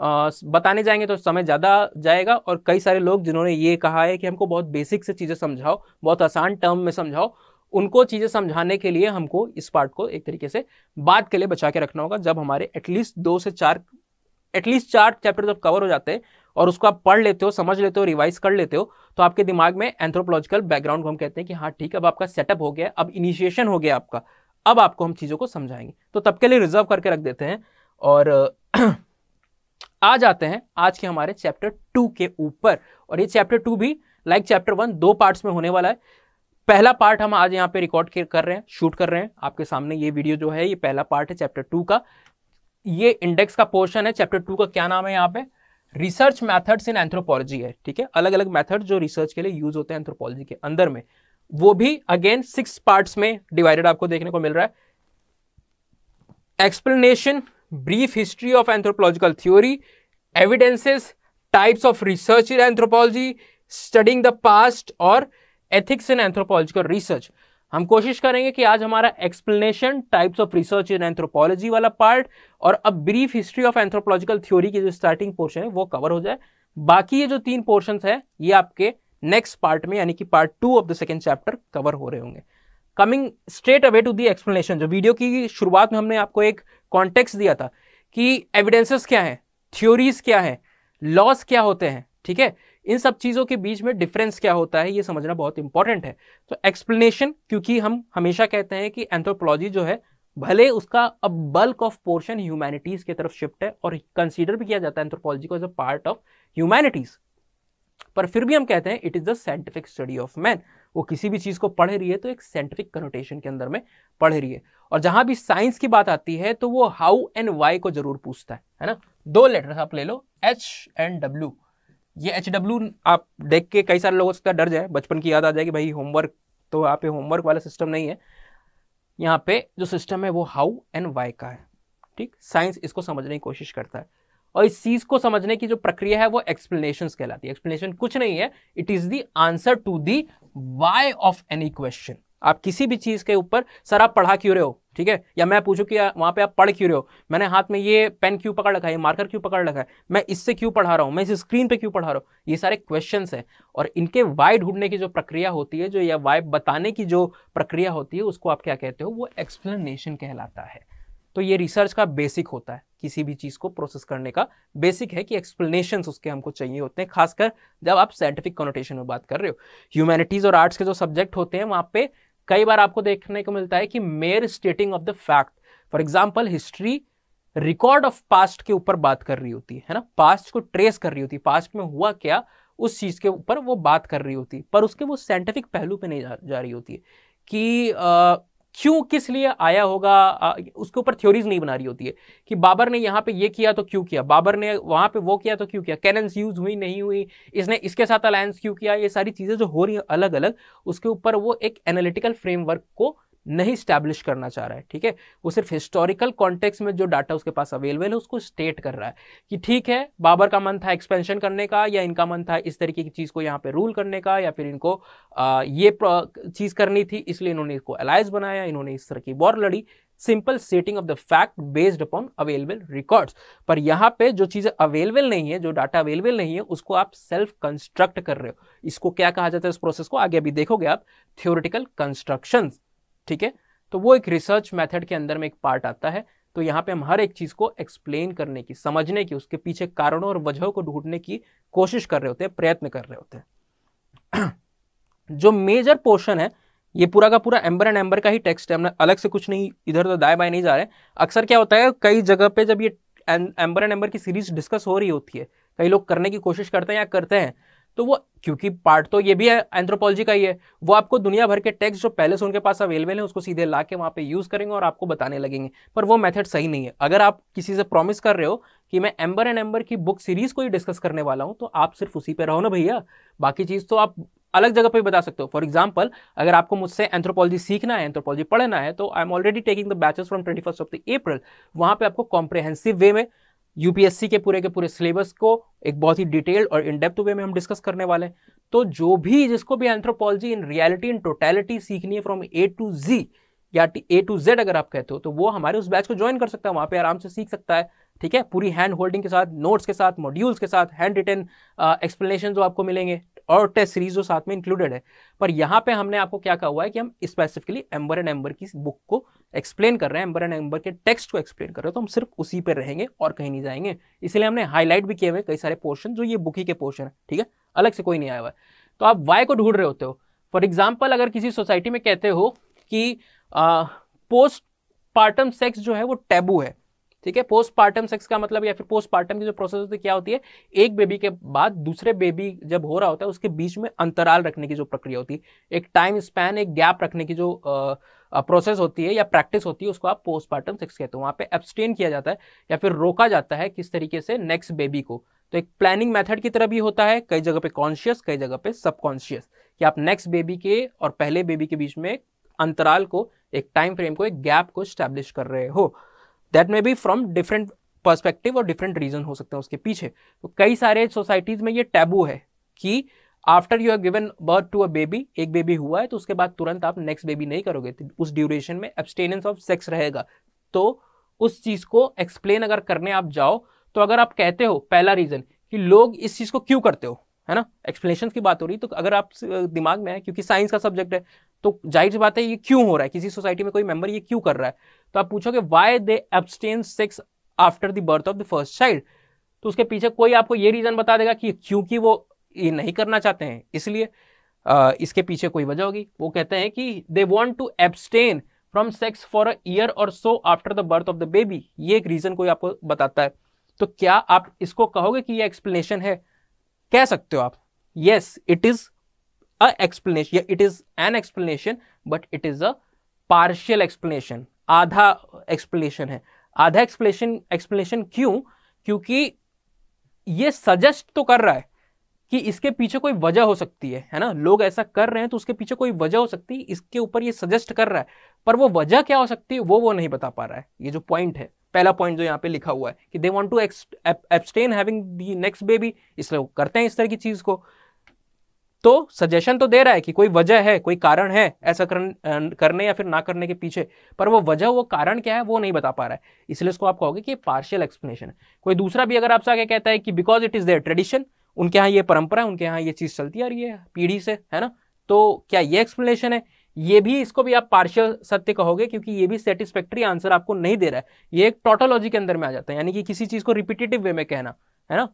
आ, बताने जाएंगे तो समय ज़्यादा जाएगा और कई सारे लोग जिन्होंने ये कहा है कि हमको बहुत बेसिक से चीज़ें समझाओ बहुत आसान टर्म में समझाओ उनको चीज़ें समझाने के लिए हमको इस पार्ट को एक तरीके से बाद के लिए बचा के रखना होगा जब हमारे एटलीस्ट दो से चार एटलीस्ट चार चैप्टर जब कवर हो जाते हैं और उसको आप पढ़ लेते हो समझ लेते हो रिवाइज कर लेते हो तो आपके दिमाग में एंथ्रोपोलॉजिकल बैकग्राउंड को हम कहते हैं कि हाँ ठीक अब आपका सेटअप हो गया अब इनिशिएशन हो गया आपका अब आपको हम चीज़ों को समझाएंगे तो तब के लिए रिजर्व करके रख देते हैं और आ जाते हैं आज के हमारे चैप्टर टू के ऊपर और ये चैप्टर टू भी लाइक चैप्टर वन दो पार्ट्स में होने वाला है पहला पार्ट हम आज यहाँ पे रिकॉर्ड कर रहे हैं शूट कर रहे हैं आपके सामने ये वीडियो जो है ये पहला पार्ट है चैप्टर टू का ये इंडेक्स का पोर्शन है चैप्टर टू का क्या नाम है यहाँ पे रिसर्च मैथड्स इन एंथ्रोपोलॉजी है ठीक है अलग अलग मैथड जो रिसर्च के लिए यूज होते हैं एंथ्रोपोलॉजी के अंदर में वो भी अगेन सिक्स पार्ट्स में डिवाइडेड आपको देखने को मिल रहा है explanation brief history of anthropological theory evidences types of research in anthropology studying the past और एथिक्स इन एंथ्रोपोलॉजिकल रिसर्च हम कोशिश करेंगे कि आज हमारा explanation types of research in anthropology वाला पार्ट और अब brief history of anthropological theory की जो स्टार्टिंग पोर्शन है वो कवर हो जाए बाकी ये जो तीन पोर्शन है ये आपके नेक्स्ट पार्ट में यानी कि part two of the second chapter cover हो रहे होंगे coming straight away to the explanation जो वीडियो की शुरुआत में हमने आपको एक कॉन्टेक्स दिया था कि एविडेंसेस क्या है थ्योरीज क्या है लॉस क्या होते हैं ठीक है इन सब चीज़ों के बीच में डिफरेंस क्या होता है ये समझना बहुत इंपॉर्टेंट है तो एक्सप्लेनेशन क्योंकि हम हमेशा कहते हैं कि एंथ्रोपोलॉजी जो है भले उसका अब बल्क ऑफ पोर्शन ह्यूमैनिटीज की तरफ शिफ्ट है और कंसीडर भी किया जाता है एंथ्रोपोलॉजी को as a part of humanities पर फिर भी हम कहते हैं it is the scientific study of man वो किसी भी चीज को पढ़ रही है तो एक साइंटिफिक कनोटेशन के अंदर में पढ़ रही है और जहां भी साइंस की बात आती है तो वो हाउ एंड वाई को जरूर पूछता है है ना दो लेटर आप ले लो एच एंड डब्ल्यू ये एच डब्ल्यू आप देख के कई सारे लोगों से तो डर जाए बचपन की याद आ जाए कि भाई होमवर्क तो यहाँ पे होमवर्क वाला सिस्टम नहीं है यहाँ पे जो सिस्टम है वो हाउ एंड वाई का है ठीक साइंस इसको समझने की कोशिश करता है और इस चीज को समझने की जो प्रक्रिया है वो एक्सप्लेनेशन कहलाती है एक्सप्लेनेशन कुछ नहीं है it is the answer to the why of any question आप किसी भी चीज़ के ऊपर सर आप पढ़ा क्यों रहे हो ठीक है या मैं पूछूं कि वहाँ पे आप पढ़ क्यों रहे हो मैंने हाथ में ये पेन क्यों पकड़ रखा है ये मार्कर क्यों पकड़ रखा है मैं इससे क्यों पढ़ा रहा हूँ मैं इस स्क्रीन पे क्यों पढ़ा रहा हूँ ये सारे क्वेश्चन हैं और इनके वाई ढूंढने की जो प्रक्रिया होती है जो या वाई बताने की जो प्रक्रिया होती है उसको आप क्या कहते हो वो एक्सप्लेनेशन कहलाता है तो ये रिसर्च का बेसिक होता है किसी भी चीज़ को प्रोसेस करने का बेसिक है कि एक्सप्लेनेशंस उसके हमको चाहिए होते हैं खासकर जब आप साइंटिफिक कॉनोटेशन में बात कर रहे हो ह्यूमैनिटीज़ और आर्ट्स के जो सब्जेक्ट होते हैं वहाँ पे कई बार आपको देखने को मिलता है कि mere stating of the fact for example history record of past के ऊपर बात कर रही होती है ना पास्ट को ट्रेस कर रही होती है पास्ट में हुआ क्या उस चीज़ के ऊपर वो बात कर रही होती है पर उसके वो साइंटिफिक पहलू पे नहीं जा, जा रही होती है कि आ, क्यों किस लिए आया होगा उसके ऊपर थ्योरीज नहीं बना रही होती है कि बाबर ने यहाँ पे ये किया तो क्यों किया बाबर ने वहाँ पे वो किया तो क्यों किया कैनन्स यूज़ हुई नहीं हुई इसने इसके साथ अलायंस क्यों किया ये सारी चीज़ें जो हो रही हैं अलग अलग उसके ऊपर वो एक एनालिटिकल फ्रेमवर्क को नहीं स्टैब्लिश करना चाह रहा है ठीक है वो सिर्फ हिस्टोरिकल कॉन्टेक्स में जो डाटा उसके पास अवेलेबल है उसको स्टेट कर रहा है कि ठीक है बाबर का मन था एक्सपेंशन करने का या इनका मन था इस तरीके की चीज़ को यहाँ पे रूल करने का या फिर इनको आ, ये चीज़ करनी थी इसलिए इन्होंने इसको अलायस बनाया इन्होंने इस तरह की वॉर लड़ी simple setting of the fact based upon available records पर यहाँ पे जो चीज़ें अवेलेबल नहीं है जो डाटा अवेलेबल नहीं है उसको आप सेल्फ कंस्ट्रक्ट कर रहे हो इसको क्या कहा जाता है इस प्रोसेस को आगे अभी देखोगे आप थियोरिटिकल कंस्ट्रक्शंस ठीक है तो वो एक रिसर्च मेथड के अंदर में एक पार्ट आता है तो यहाँ पे हम हर एक चीज़ को एक्सप्लेन करने की समझने की उसके पीछे कारणों और वजहों को ढूंढने की कोशिश कर रहे होते हैं प्रयत्न कर रहे होते हैं जो मेजर पोर्शन है ये पूरा का पूरा एम्बर एंड एम्बर का ही टेक्स्ट है हमने अलग से कुछ नहीं इधर तो दाए बाएं नहीं जा रहे अक्सर क्या होता है कई जगह पे जब ये एम्बर एंड एम्बर की सीरीज डिस्कस हो रही होती है कई लोग करने की कोशिश करते हैं या करते हैं तो वो क्योंकि पार्ट तो ये भी है एंथ्रोपोलॉजी का ही है वो आपको दुनिया भर के टेक्स्ट जो पहले से उनके पास अवेलेबल है उसको सीधे ला के वहाँ पे यूज़ करेंगे और आपको बताने लगेंगे पर वो मेथड सही नहीं है अगर आप किसी से प्रॉमिस कर रहे हो कि मैं एम्बर एंड एम्बर की बुक सीरीज़ को ही डिस्कस करने वाला हूँ तो आप सिर्फ उसी पर रहो ना भैया बाकी चीज़ तो आप अलग जगह पर बता सकते हो फॉर एग्जाम्पल अगर आपको मुझसे एंथ्रोपोलॉजी सीखना है एंथ्रोपोलॉजी पढ़ना है तो I am already taking the batches from twenty first of the April वहाँ पे आपको कॉम्प्रहेंसिव वे में यूपीएससी के पूरे के पूरे सिलेबस को एक बहुत ही डिटेल्ड और इन डेप्थ वे में हम डिस्कस करने वाले हैं तो जो भी जिसको भी anthropology in reality in totality सीखनी है फ्रॉम ए टू जी या ए टू जेड अगर आप कहते हो तो वो हमारे उस बैच को ज्वाइन कर सकता है वहाँ पे आराम से सीख सकता है ठीक है पूरी हैंड होल्डिंग के साथ नोट्स के साथ मॉड्यूल्स के साथ हैंड रिटेन एक्सप्लेनेशन जो आपको मिलेंगे और टेस्ट सीरीज जो साथ में इंक्लूडेड है पर यहाँ पे हमने आपको क्या कहा हुआ है कि हम स्पेसिफिकली एम्बर एंड एम्बर की बुक को एक्सप्लेन कर रहे हैं एम्बर एंड एम्बर के टेक्स्ट को एक्सप्लेन कर रहे हैं तो हम सिर्फ उसी पर रहेंगे और कहीं नहीं जाएंगे इसलिए हमने हाईलाइट भी किए हुए कई सारे पोर्शन जो ये बुक ही के पोर्शन है ठीक है अलग से कोई नहीं आया हुआ तो आप वाई को ढूंढ रहे होते हो फॉर एग्जाम्पल अगर किसी सोसाइटी में कहते हो कि पोस्ट पार्टम सेक्स जो है वो टैबू है ठीक है पोस्टमार्टम सेक्स का मतलब या फिर पोस्टमार्टम की जो प्रोसेस होती है क्या होती है एक बेबी के बाद दूसरे बेबी जब हो रहा होता है उसके बीच में अंतराल रखने की जो प्रक्रिया होती है एक टाइम स्पैन एक गैप रखने की जो प्रोसेस होती है या प्रैक्टिस होती है उसको आप पोस्टमार्टम सेक्स कहते हो वहाँ पे एब्सटेन किया जाता है या फिर रोका जाता है किस तरीके से नेक्स्ट बेबी को तो एक प्लानिंग मेथड की तरह भी होता है कई जगह पे कॉन्शियस कई जगह पे सबकॉन्शियस कि आप नेक्स्ट बेबी के और पहले बेबी के बीच में अंतराल को एक टाइम फ्रेम को एक गैप को स्टैब्लिश कर रहे हो that may be from different perspective और डिफरेंट रीजन हो सकते हैं उसके पीछे तो कई सारे सोसाइटीज़ में ये टैबू है कि after you have given birth to a baby एक बेबी हुआ है तो उसके बाद तुरंत आप नेक्स्ट बेबी नहीं करोगे तो उस ड्यूरेशन में एब्सटेनेंस ऑफ सेक्स रहेगा तो उस चीज़ को एक्सप्लेन अगर करने आप जाओ तो अगर आप कहते हो पहला रीज़न कि लोग इस चीज़ को क्यों करते हो है ना एक्सप्लेनेशन की बात हो रही तो अगर आप दिमाग में है क्योंकि साइंस का सब्जेक्ट है तो जाहिर सी बात है ये क्यों हो रहा है किसी सोसाइटी में कोई मेंबर ये क्यों कर रहा है तो आप पूछोगे why they abstain sex after the birth of the first child तो उसके पीछे कोई आपको ये रीज़न बता देगा कि क्योंकि वो ये नहीं करना चाहते हैं इसलिए इसके पीछे कोई वजह होगी वो कहते हैं कि they want to abstain from sex for a year और so after the birth of the baby ये एक रीज़न कोई आपको बताता है तो क्या आप इसको कहोगे कि ये एक्सप्लेनेशन है कह सकते हो आप yes it is a explanation yeah, it is an explanation but it is a partial explanation आधा एक्सप्लेनेशन है आधा एक्सप्लेनेशन एक्सप्लेनेशन क्यों क्योंकि ये सजेस्ट तो कर रहा है कि इसके पीछे कोई वजह हो सकती है है ना लोग ऐसा कर रहे हैं तो उसके पीछे कोई वजह हो सकती है इसके ऊपर ये सजेस्ट कर रहा है पर वो वजह क्या हो सकती है वो वो नहीं बता पा रहा है ये जो पॉइंट है पहला पॉइंट जो यहाँ पे लिखा हुआ है कि they want to abstain having the next baby इसलिए वो करते हैं इस तरह की चीज़ को तो सजेशन तो दे रहा है कि कोई वजह है कोई कारण है ऐसा कर, करने या फिर ना करने के पीछे पर वो वजह वो कारण क्या है वो नहीं बता पा रहा है इसलिए इसको आप कहोगे कि पार्शियल एक्सप्लेनेशन कोई दूसरा भी अगर आपसे आगे कहता है कि because it is their tradition उनके यहाँ ये परंपरा है उनके यहाँ ये चीज़ चलती आ रही है पीढ़ी से है ना तो क्या ये एक्सप्लेनेशन है ये भी इसको भी आप पार्शियल सत्य कहोगे क्योंकि ये भी सेटिस्फैक्ट्री आंसर आपको नहीं दे रहा है ये एक टोटोलॉजी के अंदर में आ जाता है यानी कि किसी चीज़ को रिपीटेटिव वे में कहना है ना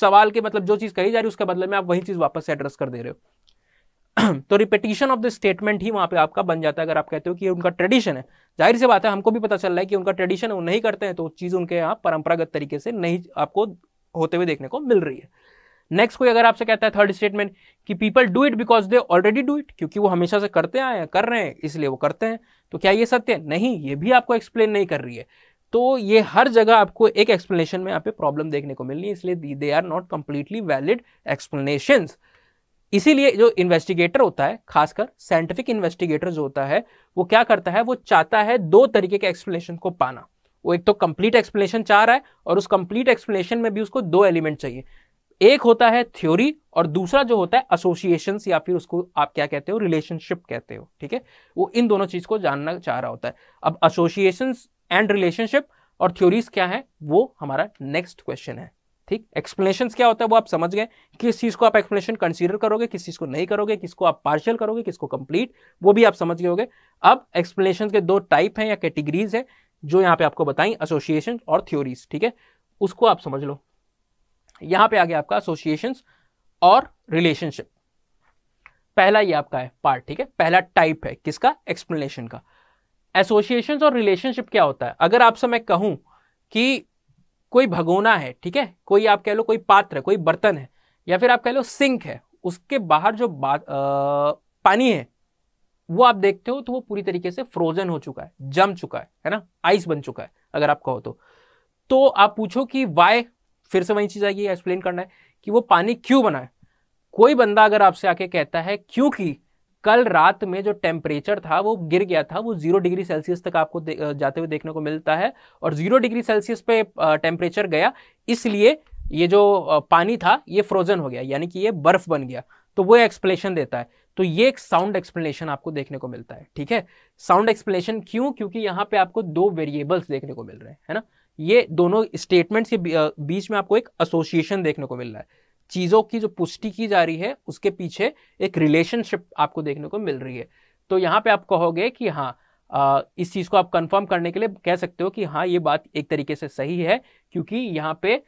सवाल के मतलब जो चीज़ कही जा रही है उसके बदले में आप वही चीज़ वापस एड्रेस कर दे रहे हो तो रिपीटिशन ऑफ द स्टेटमेंट ही वहां पे आपका बन जाता है अगर आप कहते हो कि उनका ट्रेडिशन है जाहिर सी बात है हमको भी पता चल रहा है कि उनका ट्रेडिशन है वो नहीं करते हैं तो चीज़ उनके यहाँ परंपरागत तरीके से नहीं आपको होते हुए देखने को मिल रही है नेक्स्ट कोई अगर आपसे कहता है थर्ड स्टेटमेंट कि people do it because they already do it क्योंकि वो हमेशा से करते आए हैं कर रहे हैं इसलिए वो करते हैं तो क्या ये सत्य है नहीं ये भी आपको एक्सप्लेन नहीं कर रही है तो ये हर जगह आपको एक एक्सप्लेनेशन में यहाँ पे प्रॉब्लम देखने को मिलनी है इसलिए they are not completely valid explanation इसीलिए जो इन्वेस्टिगेटर होता है खासकर साइंटिफिक इन्वेस्टिगेटर जो होता है वो क्या करता है वो चाहता है दो तरीके के एक्सप्लेनेशन को पाना वो एक तो कंप्लीट एक्सप्लेनेशन चाह रहा है और उस कंप्लीट एक्सप्लेनेशन में भी उसको दो एलिमेंट चाहिए एक होता है थ्योरी और दूसरा जो होता है एसोसिएशन या फिर उसको आप क्या कहते हो रिलेशनशिप कहते हो ठीक है वो इन दोनों चीज को जानना चाह रहा होता है अब एसोसिएशन एंड रिलेशनशिप और थ्योरीज क्या है वो हमारा नेक्स्ट क्वेश्चन है ठीक एक्सप्लेनेशन क्या होता है वो आप समझ गए किस चीज़ को आप एक्सप्लेनेशन कंसीडर करोगे किस चीज़ को नहीं करोगे किसको आप पार्शियल करोगे किसको कंप्लीट वो भी आप समझ गए होगे अब एक्सप्लेनेशन के दो टाइप हैं या कैटेगरीज हैं जो यहाँ पे आपको बताई एसोसिएशन और थ्योरीज ठीक है उसको आप समझ लो यहाँ पे आ गया आपका एसोसिएशन और रिलेशनशिप पहला ये आपका है पार्ट ठीक है पहला टाइप है किसका एक्सप्लेनेशन का एसोसिएशन और रिलेशनशिप क्या होता है अगर आपसे मैं कहूं कि कोई भगोना है ठीक है कोई आप कह लो कोई पात्र है कोई बर्तन है या फिर आप कह लो सिंक है उसके बाहर जो बा, आ, पानी है वो आप देखते हो तो वो पूरी तरीके से फ्रोजन हो चुका है जम चुका है है ना आइस बन चुका है अगर आप कहो तो तो आप पूछो कि वाई फिर से वही चीज़ आएगी एक्सप्लेन करना है कि वो पानी क्यों बना है कोई बंदा अगर आपसे आके कहता है क्योंकि कल रात में जो टेम्परेचर था वो गिर गया था वो जीरो डिग्री सेल्सियस तक आपको जाते हुए देखने को मिलता है और जीरो डिग्री सेल्सियस पे टेम्परेचर गया इसलिए ये जो पानी था ये फ्रोजन हो गया यानी कि ये बर्फ बन गया तो वो एक्सप्लेनेशन देता है तो ये एक साउंड एक्सप्लेनेशन आपको देखने को मिलता है ठीक है साउंड एक्सप्लेनेशन क्यों क्योंकि यहाँ पे आपको दो वेरिएबल्स देखने को मिल रहे हैं है ना ये दोनों स्टेटमेंट्स के बीच में आपको एक एसोसिएशन देखने को मिल रहा है चीज़ों की जो पुष्टि की जा रही है उसके पीछे एक रिलेशनशिप आपको देखने को मिल रही है तो यहाँ पे आप कहोगे कि हाँ आ, इस चीज़ को आप कंफर्म करने के लिए कह सकते हो कि हाँ ये बात एक तरीके से सही है क्योंकि यहाँ पे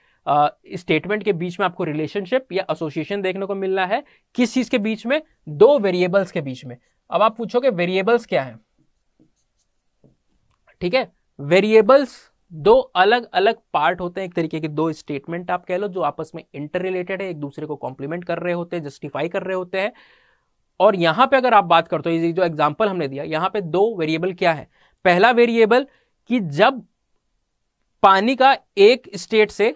स्टेटमेंट के बीच में आपको रिलेशनशिप या एसोसिएशन देखने को मिल रहा है किस चीज़ के बीच में दो वेरिएबल्स के बीच में अब आप पूछोगे वेरिएबल्स क्या है ठीक है वेरिएबल्स दो अलग अलग पार्ट होते हैं एक तरीके के दो स्टेटमेंट आप कह लो जो आपस में इंटर रिलेटेड है एक दूसरे को कॉम्प्लीमेंट कर रहे होते हैं जस्टिफाई कर रहे होते हैं और यहां पे अगर आप बात करते हो जो एग्जाम्पल हमने दिया यहां पे दो वेरिएबल क्या है पहला वेरिएबल कि जब पानी का एक स्टेट से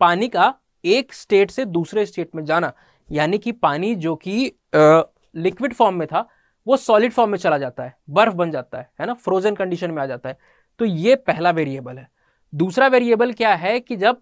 पानी का एक स्टेट से दूसरे स्टेट में जाना यानी कि पानी जो कि लिक्विड फॉर्म में था वो सॉलिड फॉर्म में चला जाता है बर्फ बन जाता है है ना फ्रोजन कंडीशन में आ जाता है तो ये पहला वेरिएबल है दूसरा वेरिएबल क्या है कि जब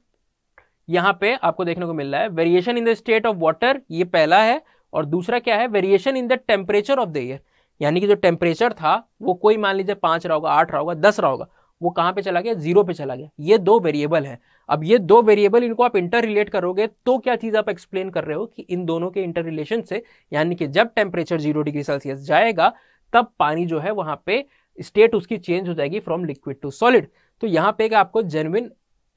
यहां पे आपको देखने को मिल रहा है variation in the state of water ये पहला है और दूसरा क्या है variation in the temperature of the year यानी कि जो टेम्परेचर था वो कोई मान लीजिए पांच रहा होगा आठ रहा होगा दस रहा होगा वो कहां पे चला गया जीरो पे चला गया ये दो वेरिएबल है अब ये दो वेरिएबल इनको आप इंटर रिलेट करोगे तो क्या चीज़ आप एक्सप्लेन कर रहे हो कि इन दोनों के इंटर रिलेशन से यानी कि जब टेम्परेचर जीरो डिग्री सेल्सियस जाएगा तब पानी जो है वहां पे स्टेट उसकी चेंज हो जाएगी फ्रॉम लिक्विड टू सॉलिड तो यहाँ पे आपको जेनविन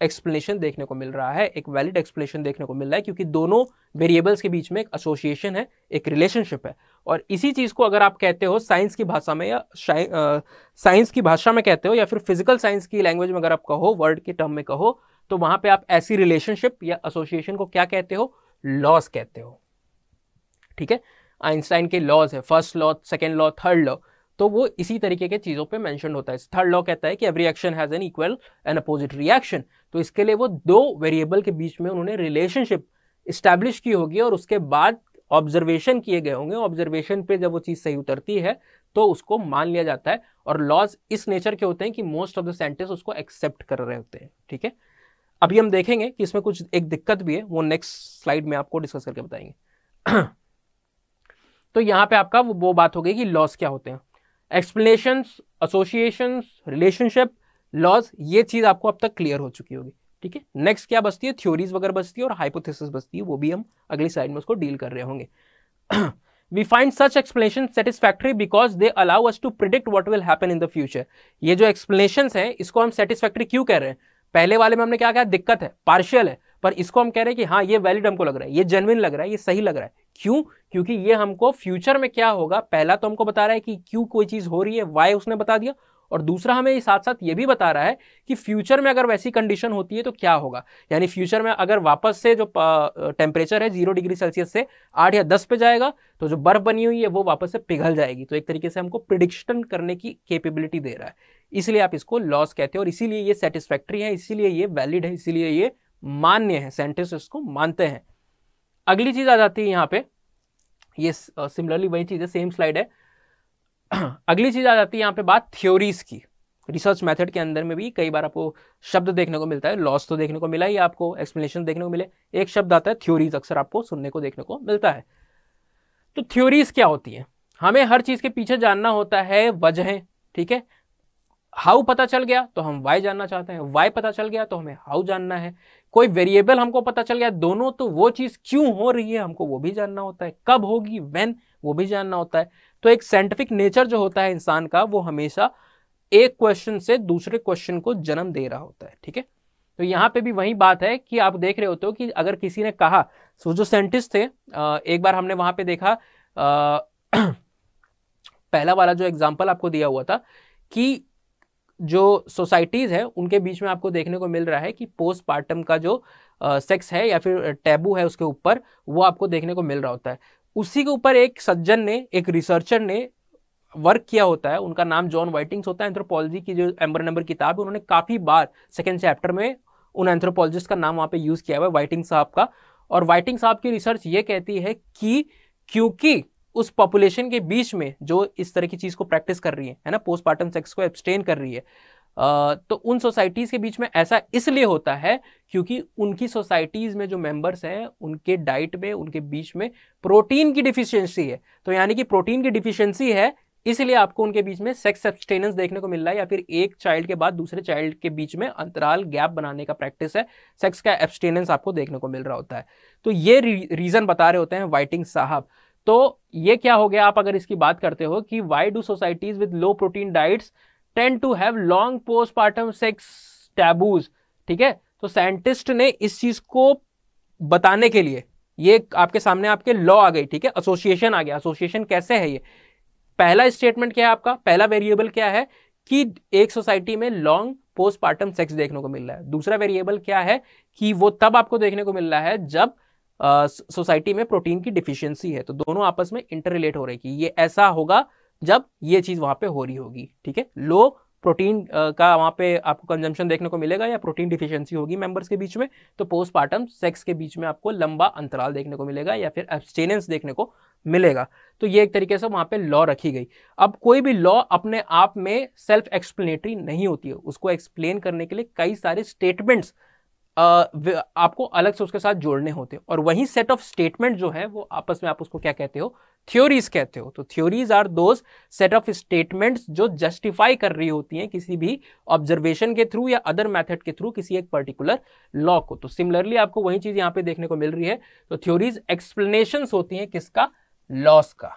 एक्सप्लेनेशन देखने को मिल रहा है एक वैलिड एक्सप्लेनेशन देखने को मिल रहा है क्योंकि दोनों वेरिएबल्स के बीच में एक एसोसिएशन है एक रिलेशनशिप है और इसी चीज़ को अगर आप कहते हो साइंस की भाषा में या साइंस की भाषा में कहते हो या फिर फिजिकल साइंस की लैंग्वेज में अगर आप कहो वर्ड के टर्म में कहो तो वहां पर आप ऐसी रिलेशनशिप या एसोसिएशन को क्या कहते हो लॉस कहते हो ठीक है आइंस्टाइन के लॉज है first law second law third law तो वो इसी तरीके के चीज़ों पे मेंशन होता है थर्ड लॉ कहता है कि every action has an equal and opposite reaction तो इसके लिए वो दो वेरिएबल के बीच में उन्होंने रिलेशनशिप इस्टेब्लिश की होगी और उसके बाद ऑब्जर्वेशन किए गए होंगे ऑब्जर्वेशन पे जब वो चीज़ सही उतरती है तो उसको मान लिया जाता है और लॉज इस नेचर के होते हैं कि मोस्ट ऑफ द साइंटिस्ट उसको एक्सेप्ट कर रहे होते हैं ठीक है अभी हम देखेंगे कि इसमें कुछ एक दिक्कत भी है वो नेक्स्ट स्लाइड में आपको डिस्कस करके बताएंगे तो यहाँ पे आपका वो बात हो गई कि लॉस क्या होते हैं एक्सप्लेनेशन एसोसिएशन रिलेशनशिप लॉज ये चीज़ आपको अब तक क्लियर हो चुकी होगी ठीक है नेक्स्ट क्या बचती है थ्योरीज वगैरह बचती है और हाइपोथेसिस बचती है वो भी हम अगली साइड में उसको डील कर रहे होंगे we find such explanation satisfactory because they allow us to predict what will happen in the future ये जो एक्सप्लेनेशन है इसको हम सेटिस्फैक्ट्री क्यों कह रहे हैं पहले वाले में हमने क्या कहा दिक्कत है पार्शियल है पर इसको हम कह रहे हैं कि हाँ ये वैलिड हमको लग रहा है ये जेनविन लग रहा है ये सही लग रहा है क्यों क्योंकि ये हमको फ्यूचर में क्या होगा पहला तो हमको बता रहा है कि क्यों कोई चीज़ हो रही है वाई उसने बता दिया और दूसरा हमें साथ साथ ये भी बता रहा है कि फ्यूचर में अगर वैसी कंडीशन होती है तो क्या होगा यानी फ्यूचर में अगर वापस से जो टेम्परेचर है जीरो डिग्री सेल्सियस से आठ या दस पे जाएगा तो जो बर्फ बनी हुई है वो वापस से पिघल जाएगी तो एक तरीके से हमको प्रिडिक्शन करने की कैपेबिलिटी दे रहा है इसलिए आप इसको लॉस कहते हैं और इसीलिए ये सेटिस्फैक्ट्री है इसीलिए ये वैलिड है इसीलिए ये मान्य है साइंटिस्ट इसको मानते हैं अगली चीज़ आ जाती है यहाँ पे ये सिमिलरली वही चीज़ है सेम स्लाइड है अगली चीज़ आ जाती है यहाँ पे बात थ्योरीज की रिसर्च मेथड के अंदर में भी कई बार आपको शब्द देखने को मिलता है लॉस तो देखने को मिला ही आपको एक्सप्लेनेशन देखने को मिले एक शब्द आता है थ्योरीज अक्सर आपको सुनने को देखने को मिलता है तो थ्योरीज क्या होती है हमें हर चीज़ के पीछे जानना होता है वजह ठीक है हाउ पता चल गया तो हम वाई जानना चाहते हैं वाई पता चल गया तो हमें हाउ जानना है कोई वेरिएबल हमको पता चल गया दोनों तो वो चीज़ क्यों हो रही है हमको वो भी जानना होता है कब होगी वेन वो भी जानना होता है तो एक साइंटिफिक नेचर जो होता है इंसान का वो हमेशा एक क्वेश्चन से दूसरे क्वेश्चन को जन्म दे रहा होता है ठीक है तो यहाँ पे भी वही बात है कि आप देख रहे होते हो कि अगर किसी ने कहा सो जो साइंटिस्ट थे एक बार हमने वहां पे देखा पहला वाला जो एग्जाम्पल आपको दिया हुआ था कि जो सोसाइटीज़ है उनके बीच में आपको देखने को मिल रहा है कि पोस्टमार्टम का जो सेक्स है या फिर टैबू है उसके ऊपर वो आपको देखने को मिल रहा होता है उसी के ऊपर एक सज्जन ने एक रिसर्चर ने वर्क किया होता है उनका नाम जॉन वाइटिंग्स होता है एंथ्रोपोलॉजी की जो एम्बर नंबर किताब है उन्होंने काफ़ी बार सेकेंड चैप्टर में उन एंथ्रोपोलॉजिस्ट का नाम वहाँ पे यूज़ किया हुआ है वाइटिंग साहब का और वाइटिंग साहब की रिसर्च ये कहती है कि क्योंकि उस पॉपुलेशन के बीच में जो इस तरह की चीज़ को प्रैक्टिस कर रही है है ना पोस्टमार्टम सेक्स को एब्सटेन कर रही है तो उन सोसाइटीज़ के बीच में ऐसा इसलिए होता है क्योंकि उनकी सोसाइटीज़ में जो मेंबर्स हैं उनके डाइट में उनके बीच में प्रोटीन की डिफिशियंसी है तो यानी कि प्रोटीन की डिफिशियंसी है इसलिए आपको उनके बीच में सेक्स सब्सटेनेंस देखने को मिल रहा है या फिर एक चाइल्ड के बाद दूसरे चाइल्ड के बीच में अंतराल गैप बनाने का प्रैक्टिस है सेक्स का एब्सटेनेंस आपको देखने को मिल रहा होता है तो ये रीज़न बता रहे होते हैं वाइटिंग साहब तो ये क्या हो गया आप अगर इसकी बात करते हो कि why do societies with low protein diets tend to have long postpartum sex taboos ठीक है तो साइंटिस्ट ने इस चीज को बताने के लिए ये आपके सामने आपके लॉ आ गई ठीक है एसोसिएशन आ गया एसोसिएशन कैसे है ये पहला स्टेटमेंट क्या है आपका पहला वेरिएबल क्या है कि एक सोसाइटी में लॉन्ग पोस्टमार्टम सेक्स देखने को मिल रहा है दूसरा वेरिएबल क्या है कि वो तब आपको देखने को मिल रहा है जब सोसाइटी में प्रोटीन की डिफिशियंसी है तो दोनों आपस में इंटर रिलेट हो रही है ये ऐसा होगा जब ये चीज़ वहाँ पे हो रही होगी ठीक है लो प्रोटीन का वहाँ पे आपको कंजम्पशन देखने को मिलेगा या प्रोटीन डिफिशियंसी होगी मेंबर्स के बीच में तो पोस्टमार्टम सेक्स के बीच में आपको लंबा अंतराल देखने को मिलेगा या फिर एब्सटेनेंस देखने को मिलेगा तो ये एक तरीके से वहाँ पे लॉ रखी गई अब कोई भी लॉ अपने आप में सेल्फ एक्सप्लेनेटरी नहीं होती है उसको एक्सप्लेन करने के लिए कई सारे स्टेटमेंट्स आपको अलग से उसके साथ जोड़ने होते हैं और वही सेट ऑफ स्टेटमेंट जो है वो आपस में आप उसको क्या कहते हो थ्योरीज कहते हो तो theories are those set of statements जो जस्टिफाई कर रही होती हैं किसी भी ऑब्जर्वेशन के थ्रू या अदर मेथड के थ्रू किसी एक पर्टिकुलर लॉ को तो सिमिलरली आपको वही चीज यहाँ पे देखने को मिल रही है तो थ्योरीज एक्सप्लेनेशन होती हैं किसका लॉस का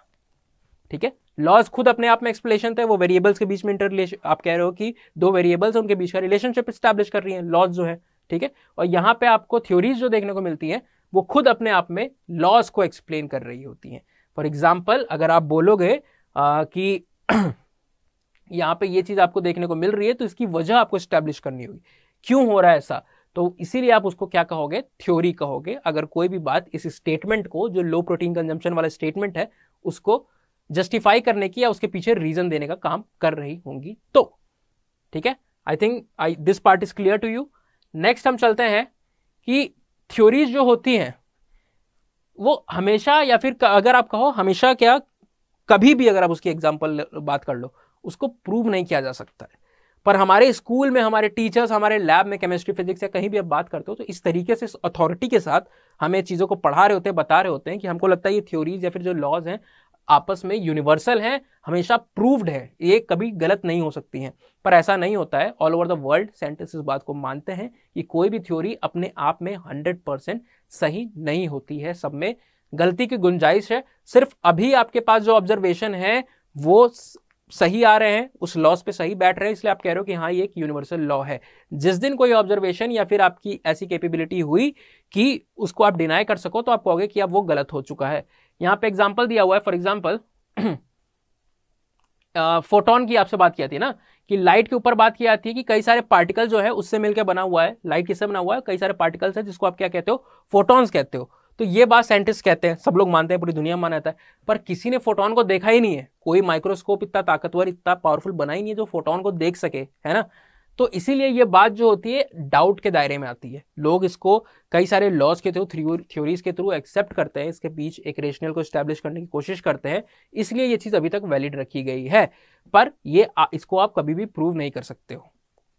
ठीक है लॉज खुद अपने आप में एक्सप्लेनेशन थे वो वेरिएबल्स के बीच में इंटर आप कह रहे हो कि दो वेरिएबल्स उनके बीच का रिलेशनशिप स्टैब्लिश कर रही है लॉज जो है ठीक है और यहाँ पे आपको थ्योरीज जो देखने को मिलती हैं वो खुद अपने आप में लॉज को एक्सप्लेन कर रही होती हैं फॉर एग्जाम्पल अगर आप बोलोगे आ, कि यहाँ पे ये चीज़ आपको देखने को मिल रही है तो इसकी वजह आपको इस्टेब्लिश करनी होगी क्यों हो रहा है ऐसा तो इसीलिए आप उसको क्या कहोगे थ्योरी कहोगे अगर कोई भी बात इस स्टेटमेंट को जो लो प्रोटीन कंजम्पशन वाला स्टेटमेंट है उसको जस्टिफाई करने की या उसके पीछे रीजन देने का काम कर रही होंगी तो ठीक है I think I this part is clear to you next हम चलते हैं कि थ्योरीज जो होती हैं वो हमेशा या फिर अगर आप कहो हमेशा क्या कभी भी अगर आप उसकी एग्जाम्पल बात कर लो उसको प्रूव नहीं किया जा सकता है पर हमारे स्कूल में हमारे टीचर्स हमारे लैब में केमिस्ट्री फिजिक्स या कहीं भी आप बात करते हो तो इस तरीके से अथॉरिटी के साथ हमें चीज़ों को पढ़ा रहे होते हैं बता रहे होते हैं कि हमको लगता है ये थ्योरीज या फिर जो लॉज हैं आपस में यूनिवर्सल हैं हमेशा प्रूव्ड हैं ये कभी गलत नहीं हो सकती हैं पर ऐसा नहीं होता है all over the world scientist इस बात को मानते हैं कि कोई भी थ्योरी अपने आप में हंड्रेड परसेंट सही नहीं होती है सब में गलती की गुंजाइश है सिर्फ अभी आपके पास जो ऑब्जर्वेशन है वो सही आ रहे हैं उस लॉस पे सही बैठ रहे हैं इसलिए आप कह रहे हो कि हाँ ये एक यूनिवर्सल लॉ है जिस दिन कोई ऑब्जर्वेशन या फिर आपकी ऐसी कैपेबिलिटी हुई कि उसको आप डिनाई कर सको तो आप कहोगे कि अब वो गलत हो चुका है यहाँ पे एग्जाम्पल दिया हुआ है फॉर एग्जाम्पल फोटोन की आपसे बात किया थी ना कि लाइट के ऊपर बात किया थी कि कई सारे पार्टिकल जो है उससे मिलकर बना हुआ है लाइट किससे बना हुआ है कई सारे पार्टिकल्स है जिसको आप क्या कहते हो फोटोन कहते हो तो ये बात साइंटिस्ट कहते हैं सब लोग मानते हैं पूरी दुनिया में माना जाता है पर किसी ने फोटोन को देखा ही नहीं है कोई माइक्रोस्कोप इतना ताकतवर इतना पावरफुल बना ही नहीं है जो फोटोन को देख सके है ना तो इसीलिए ये बात जो होती है डाउट के दायरे में आती है लोग इसको कई सारे लॉज के थ्रू थ्योरीज के थ्रू एक्सेप्ट करते हैं इसके बीच एक रेशनल को स्टैब्लिश करने की कोशिश करते हैं इसलिए ये चीज़ अभी तक वैलिड रखी गई है पर ये आ, इसको आप कभी भी प्रूव नहीं कर सकते हो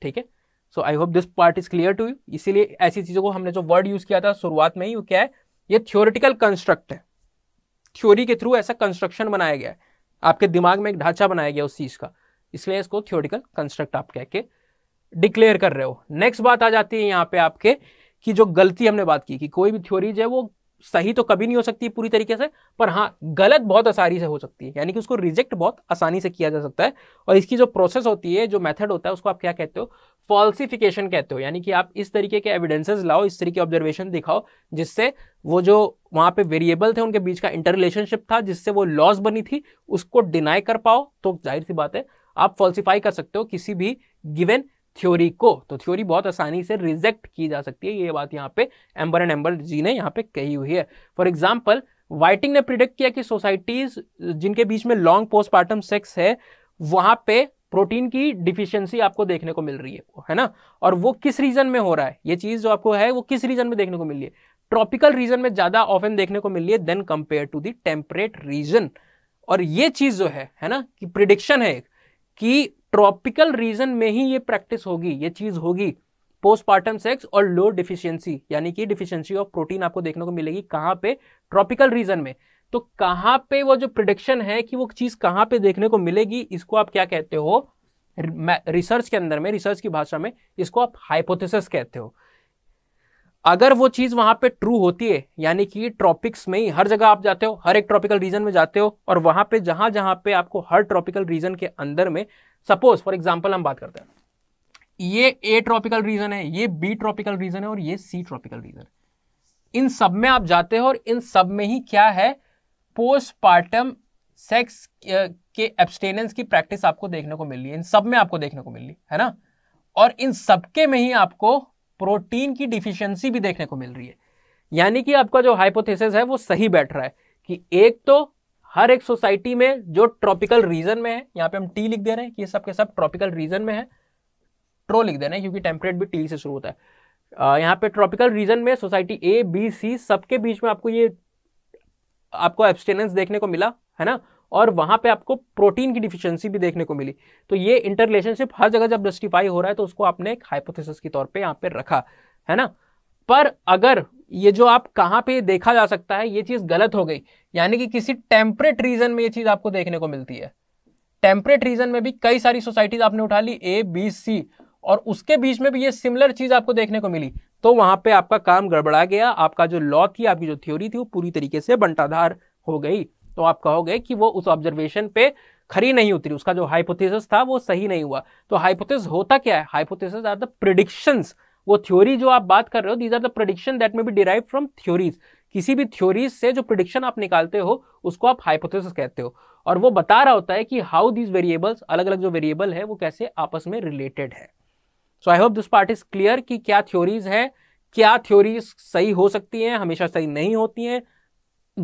ठीक है so I hope this part is clear to you इसीलिए ऐसी चीज़ों को हमने जो वर्ड यूज़ किया था शुरुआत में ही वो क्या है ये थ्योरिटिकल कंस्ट्रक्ट है थ्योरी के थ्रू ऐसा कंस्ट्रक्शन बनाया गया है आपके दिमाग में एक ढांचा बनाया गया उस चीज़ का इसलिए इसको थ्योरिकल कंस्ट्रक्ट आप कह के डिक्लेयर कर रहे हो नेक्स्ट बात आ जाती है यहाँ पे आपके कि जो गलती हमने बात की कि कोई भी थ्योरीज है वो सही तो कभी नहीं हो सकती पूरी तरीके से पर हाँ गलत बहुत आसानी से हो सकती है यानी कि उसको रिजेक्ट बहुत आसानी से किया जा सकता है और इसकी जो प्रोसेस होती है जो मेथड होता है उसको आप क्या कहते हो फॉल्सिफिकेशन कहते हो यानी कि आप इस तरीके के एविडेंसेस लाओ इस तरीके ऑब्जर्वेशन दिखाओ जिससे वो जो वहाँ पे वेरिएबल थे उनके बीच का इंटर रिलेशनशिप था जिससे वो लॉस बनी थी उसको डिनाई कर पाओ तो जाहिर सी बात है आप फॉल्सिफाई कर सकते हो किसी भी गिवन थ्योरी को तो थ्योरी बहुत आसानी से रिजेक्ट की जा सकती है ये बात यहाँ पे एम्बर एंड एम्बर जी ने यहाँ पे कही हुई है फॉर एग्जाम्पल वाइटिंग ने प्रिडिक्ट किया कि सोसाइटीज जिनके बीच में लॉन्ग पोस्टमार्टम सेक्स है वहां पे प्रोटीन की डिफिशियंसी आपको देखने को मिल रही है है ना और वो किस रीजन में हो रहा है ये चीज जो आपको है वो किस रीजन में देखने को मिल रही है ट्रॉपिकल रीजन में ज्यादा ऑफन देखने को मिल रही है than compare to the temperate region और ये चीज जो है है ना कि प्रिडिक्शन है कि ट्रॉपिकल रीजन में ही ये प्रैक्टिस होगी ये चीज़ होगी पोस्टपार्टम सेक्स और लो डिफिशियंसी यानी कि डिफिशियंसी ऑफ प्रोटीन आपको देखने को मिलेगी कहाँ पे ट्रॉपिकल रीजन में तो कहाँ पे वो जो प्रिडिक्शन है कि वो चीज़ कहाँ पे देखने को मिलेगी इसको आप क्या कहते हो रिसर्च के अंदर में रिसर्च की भाषा में इसको आप हाइपोथेसिस कहते हो अगर वो चीज़ वहां पे ट्रू होती है यानी कि ट्रॉपिक्स में ही हर जगह आप जाते हो हर एक ट्रॉपिकल रीजन में जाते हो और वहां पे जहां जहां पे आपको हर ट्रॉपिकल रीजन के अंदर में सपोज फॉर एग्जाम्पल हम बात करते हैं ये ए ट्रॉपिकल रीजन है ये बी ट्रॉपिकल रीजन है और ये सी ट्रॉपिकल रीजन इन सब में आप जाते हो और इन सब में ही क्या है पोस्टपार्टम सेक्स के एब्सटेनेंस की प्रैक्टिस आपको देखने को मिल रही है इन सब में आपको देखने को मिल रही है ना और इन सबके में ही आपको प्रोटीन की डिफिशियंसी भी देखने को मिल रही है यानी कि आपका जो हाइपोथेसिस है वो सही बैठ रहा है कि एक तो हर एक सोसाइटी में जो ट्रॉपिकल रीजन में है यहाँ पे हम टी लिख दे रहे हैं कि सब के सब ट्रॉपिकल रीजन में है ट्रो लिख दे रहे हैं क्योंकि टेम्परेट भी टी से शुरू होता है यहाँ पे ट्रॉपिकल रीजन में सोसाइटी ए बी सी सबके बीच में आपको ये आपको एब्सटेनेंस देखने को मिला है ना और वहां पे आपको प्रोटीन की डिफिशियंसी भी देखने को मिली तो ये रिलेशनशिप हर जगह जब जस्टिफाई हो रहा है तो उसको आपने एक हाइपोथेसिस के तौर पे यहाँ पे रखा है ना पर अगर ये जो आप कहाँ पे देखा जा सकता है ये चीज़ गलत हो गई यानी कि किसी टेम्परेट रीजन में ये चीज आपको देखने को मिलती है टेम्परेट रीजन में भी कई सारी सोसाइटीज आपने उठा ली ए बी सी और उसके बीच में भी ये सिमिलर चीज आपको देखने को मिली तो वहां पे आपका काम गड़बड़ा गया आपका जो लॉ थी आपकी जो थ्योरी थी वो पूरी तरीके से बंटाधार हो गई तो आप कहोगे कि वो उस ऑब्जर्वेशन पे खरी नहीं उतरी उसका जो हाइपोथेसिस था वो सही नहीं हुआ तो हाइपोथेसिस होता क्या है हाइपोथेसिस आर द प्रिडिक्शंस वो थ्योरी जो आप बात कर रहे हो these are the prediction that may be derive from theories किसी भी थ्योरी से जो प्रिडिक्शन आप निकालते हो उसको आप हाइपोथेसिस कहते हो और वो बता रहा होता है कि हाउ दीज वेरिएबल्स अलग अलग जो वेरिएबल है वो कैसे आपस में रिलेटेड है so I hope this part is clear कि क्या थ्योरीज हैं क्या थ्योरीज सही हो सकती हैं हमेशा सही नहीं होती हैं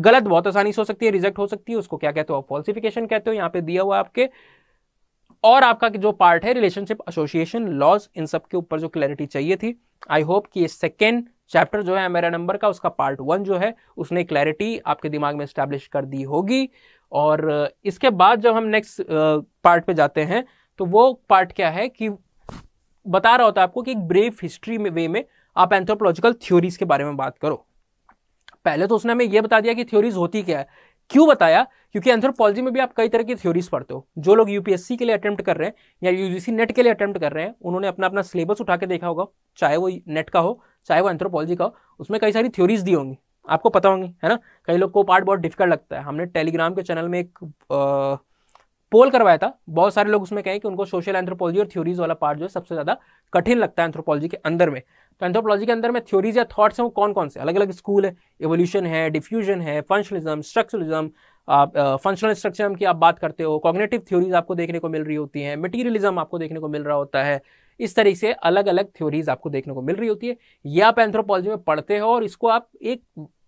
गलत बहुत आसानी से हो सकती है रिजेक्ट हो सकती है उसको क्या कहते हो आप फॉल्सिफिकेशन कहते हो यहाँ पे दिया हुआ है आपके और आपका जो पार्ट है रिलेशनशिप एसोसिएशन लॉज इन सब के ऊपर जो क्लैरिटी चाहिए थी आई होप कि ये सेकेंड चैप्टर जो है मेरा नंबर का उसका पार्ट वन जो है उसने क्लैरिटी आपके दिमाग में स्टैब्लिश कर दी होगी और इसके बाद जब हम नेक्स्ट पार्ट पे जाते हैं तो वो पार्ट क्या है कि बता रहा होता है आपको कि एक ब्रेफ हिस्ट्री में वे में आप एंथ्रोपोलॉजिकल थ्योरीज के बारे में बात करो पहले तो उसने हमें यह बता दिया कि थ्योरीज होती क्या है क्यों बताया क्योंकि एंथ्रोपोलॉजी में भी आप कई तरह की थ्योरीज पढ़ते हो जो लोग यूपीएससी के लिए अटेम्प्ट कर रहे हैं या यूजीसी नेट के लिए अटेम्प्ट कर रहे हैं उन्होंने अपना अपना सिलेबस उठा के देखा होगा चाहे वो नेट का हो चाहे वो एंथ्रोपोलॉजी का हो उसमें कई सारी थ्योरीज दी होंगी आपको पता होंगी है ना कई लोग को पार्ट बहुत डिफिकल्ट लगता है हमने टेलीग्राम के चैनल में एक आ, पोल करवाया था बहुत सारे लोग उसमें कहें कि उनको सोशल एंथ्रोपोलॉजी और थ्योरीज वाला पार्ट जो है सबसे ज़्यादा कठिन लगता है एंथ्रोपोलॉजी के अंदर में तो एंथ्रोपोलॉजी के अंदर में थ्योरीज या थॉट्स हैं वो कौन कौन से अलग अलग स्कूल है एवोल्यूशन है डिफ्यूजन है फंक्शनलिज्म स्ट्रक्चरलिज्म आप फंक्शनल स्ट्रक्चर की आप बात करते हो कॉग्नेटिव थ्योरीज आपको देखने को मिल रही होती हैं मटीरियलिज्म आपको देखने को मिल रहा होता है इस तरीके से अलग अलग थ्योरीज आपको देखने को मिल रही होती है ये आप एंथ्रोपोलॉजी में पढ़ते हो और इसको आप एक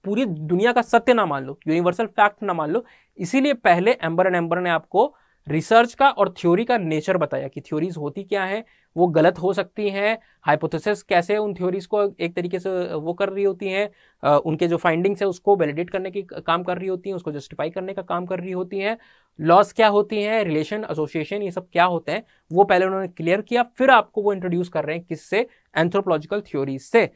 पूरी दुनिया का सत्य ना मान लो यूनिवर्सल फैक्ट ना मान लो इसीलिए पहले एम्बर एंड एम्बर ने आपको रिसर्च का और थ्योरी का नेचर बताया कि थ्योरीज होती क्या है वो गलत हो सकती हैं हाइपोथेसिस कैसे उन थ्योरीज को एक तरीके से वो कर रही होती हैं उनके जो फाइंडिंग्स है उसको वैलिडेट करने की काम कर रही होती हैं उसको जस्टिफाई करने का काम कर रही होती हैं लॉस क्या होती हैं रिलेशन एसोसिएशन ये सब क्या होते हैं वो पहले उन्होंने क्लियर किया फिर आपको वो इंट्रोड्यूस कर रहे हैं किससे एंथ्रोपोलॉजिकल थ्योरीज से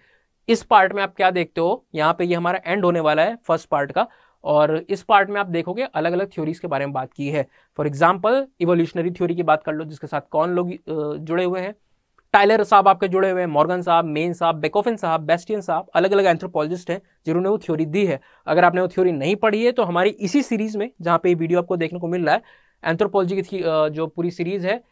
इस पार्ट में आप क्या देखते हो यहाँ पे ये यह हमारा एंड होने वाला है फर्स्ट पार्ट का और इस पार्ट में आप देखोगे अलग अलग थ्योरीज के बारे में बात की है फॉर एग्जाम्पल इवोल्यूशनरी थ्योरी की बात कर लो जिसके साथ कौन लोग जुड़े हुए हैं टाइलर साहब आपके जुड़े हुए हैं मॉर्गन साहब मेन साहब बेकोफिन साहब बेस्टियन साहब अलग अलग एंथ्रोपोलॉजिस्ट हैं जिन्होंने वो थ्योरी दी है अगर आपने वो थ्योरी नहीं पढ़ी है तो हमारी इसी सीरीज में जहाँ पे ये वीडियो आपको देखने को मिल रहा है एंथ्रोपोलॉजी की जो पूरी सीरीज है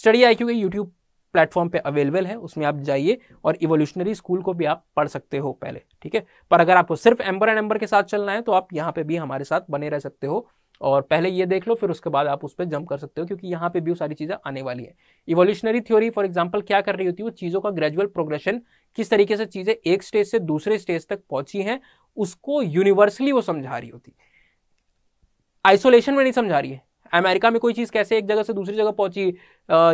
स्टडी आई के यूट्यूब प्लेटफॉर्म पे अवेलेबल है उसमें आप जाइए और इवोल्यूशनरी स्कूल को भी आप पढ़ सकते हो पहले ठीक है पर अगर आपको सिर्फ एम्बर एंड एम्बर के साथ चलना है तो आप यहाँ पे भी हमारे साथ बने रह सकते हो और पहले ये देख लो फिर उसके बाद आप उस पर जंप कर सकते हो क्योंकि यहाँ पे भी वो सारी चीज़ें आने वाली है इवोल्यूशनरी थ्योरी फॉर एग्जाम्पल क्या कर रही होती है वो चीज़ों का ग्रेजुअल प्रोग्रेशन किस तरीके से चीज़ें एक स्टेज से दूसरे स्टेज तक पहुंची हैं उसको यूनिवर्सली वो समझा रही होती है आइसोलेशन में नहीं समझा रही है अमेरिका में कोई चीज़ कैसे एक जगह से दूसरी जगह पहुंची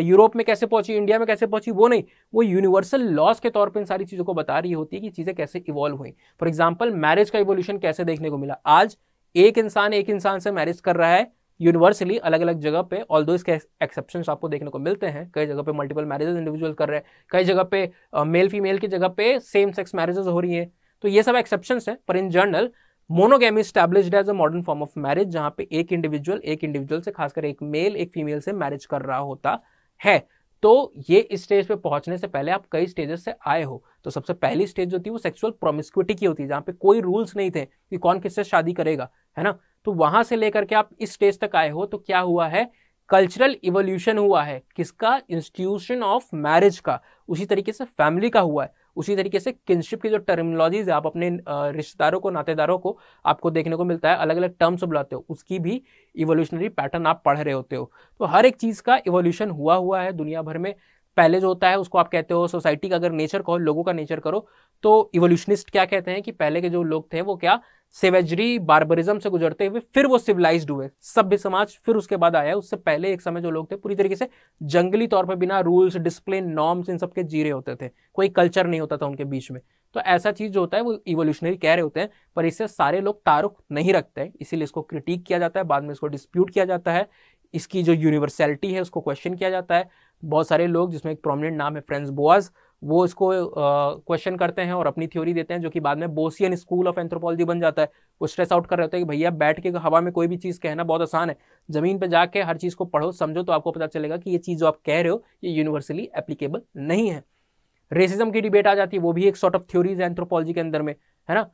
यूरोप में कैसे पहुंची इंडिया में कैसे पहुंची वो नहीं वो यूनिवर्सल लॉस के तौर पर इन सारी चीज़ों को बता रही होती है कि चीज़ें कैसे इवॉल्व हुई फॉर एग्जाम्पल मैरिज का इवोल्यूशन कैसे देखने को मिला आज एक इंसान एक इंसान से मैरिज कर रहा है यूनिवर्सली अलग अलग जगह पे ऑल दो इसके एक्सेप्शन आपको देखने को मिलते हैं कई जगह पे मल्टीपल मैरिजेज इंडिविजुअल कर रहे हैं कई जगह पे मेल फीमेल की जगह पे सेम सेक्स मैरिजेज हो रही है तो ये सब एक्सेप्शन हैं पर in general monogamy establish as a modern form of marriage जहां पे एक इंडिविजुअल एक इंडिविजुअल से खासकर एक मेल एक फीमेल से मैरिज कर रहा होता है तो ये स्टेज पे पहुंचने से पहले आप कई स्टेजेस से आए हो तो सबसे पहली स्टेज जो थी वो सेक्सुअल प्रोमिस्क्यूटी की होती है जहां पे कोई रूल्स नहीं थे कि कौन किससे शादी करेगा है ना तो वहां से लेकर के आप इस स्टेज तक आए हो तो क्या हुआ है कल्चरल इवोल्यूशन हुआ है किसका इंस्टीट्यूशन ऑफ मैरिज का उसी तरीके से फैमिली का हुआ है उसी तरीके से किनशिप की जो टर्मिनोलॉजीज आप अपने रिश्तेदारों को नातेदारों को आपको देखने को मिलता है अलग अलग टर्म्स बुलाते हो उसकी भी इवोल्यूशनरी पैटर्न आप पढ़ रहे होते हो तो हर एक चीज़ का इवोल्यूशन हुआ हुआ है दुनिया भर में पहले जो होता है उसको आप कहते हो सोसाइटी का अगर नेचर कहो लोगों का नेचर करो तो इवोल्यूशनिस्ट क्या कहते हैं कि पहले के जो लोग थे वो क्या सेवेजरी बार्बरिज्म से गुजरते हुए फिर वो सिविलाइज्ड हुए सभ्य समाज फिर उसके बाद आया उससे पहले एक समय जो लोग थे पूरी तरीके से जंगली तौर पर बिना रूल्स डिसिप्लिन नॉर्म्स इन सबके जीरे होते थे कोई कल्चर नहीं होता था उनके बीच में तो ऐसा चीज़ जो होता है वो इवोल्यूशनरी कह रहे होते हैं पर इससे सारे लोग तारुक नहीं रखते हैं इसीलिए इसको क्रिटिक किया जाता है बाद में इसको डिस्प्यूट किया जाता है इसकी जो यूनिवर्सैलिटी है उसको क्वेश्चन किया जाता है बहुत सारे लोग जिसमें एक प्रोमिनेंट नाम है फ्रेंड्स बोआज वो इसको क्वेश्चन करते हैं और अपनी थ्योरी देते हैं जो कि बाद में बोसियन स्कूल ऑफ एंथ्रोपोलॉजी बन जाता है वो स्ट्रेस आउट कर रहे होते हैं कि भैया बैठ के हवा में कोई भी चीज़ कहना बहुत आसान है ज़मीन पर जाके हर चीज़ को पढ़ो समझो तो आपको पता चलेगा कि ये चीज़ जो आप कह रहे हो ये यूनिवर्सली एप्लीकेबल नहीं है रेसिज्म की डिबेट आ जाती है वो भी एक सॉर्ट ऑफ थ्योरीज है एंथ्रोपोलॉजी के अंदर में है ना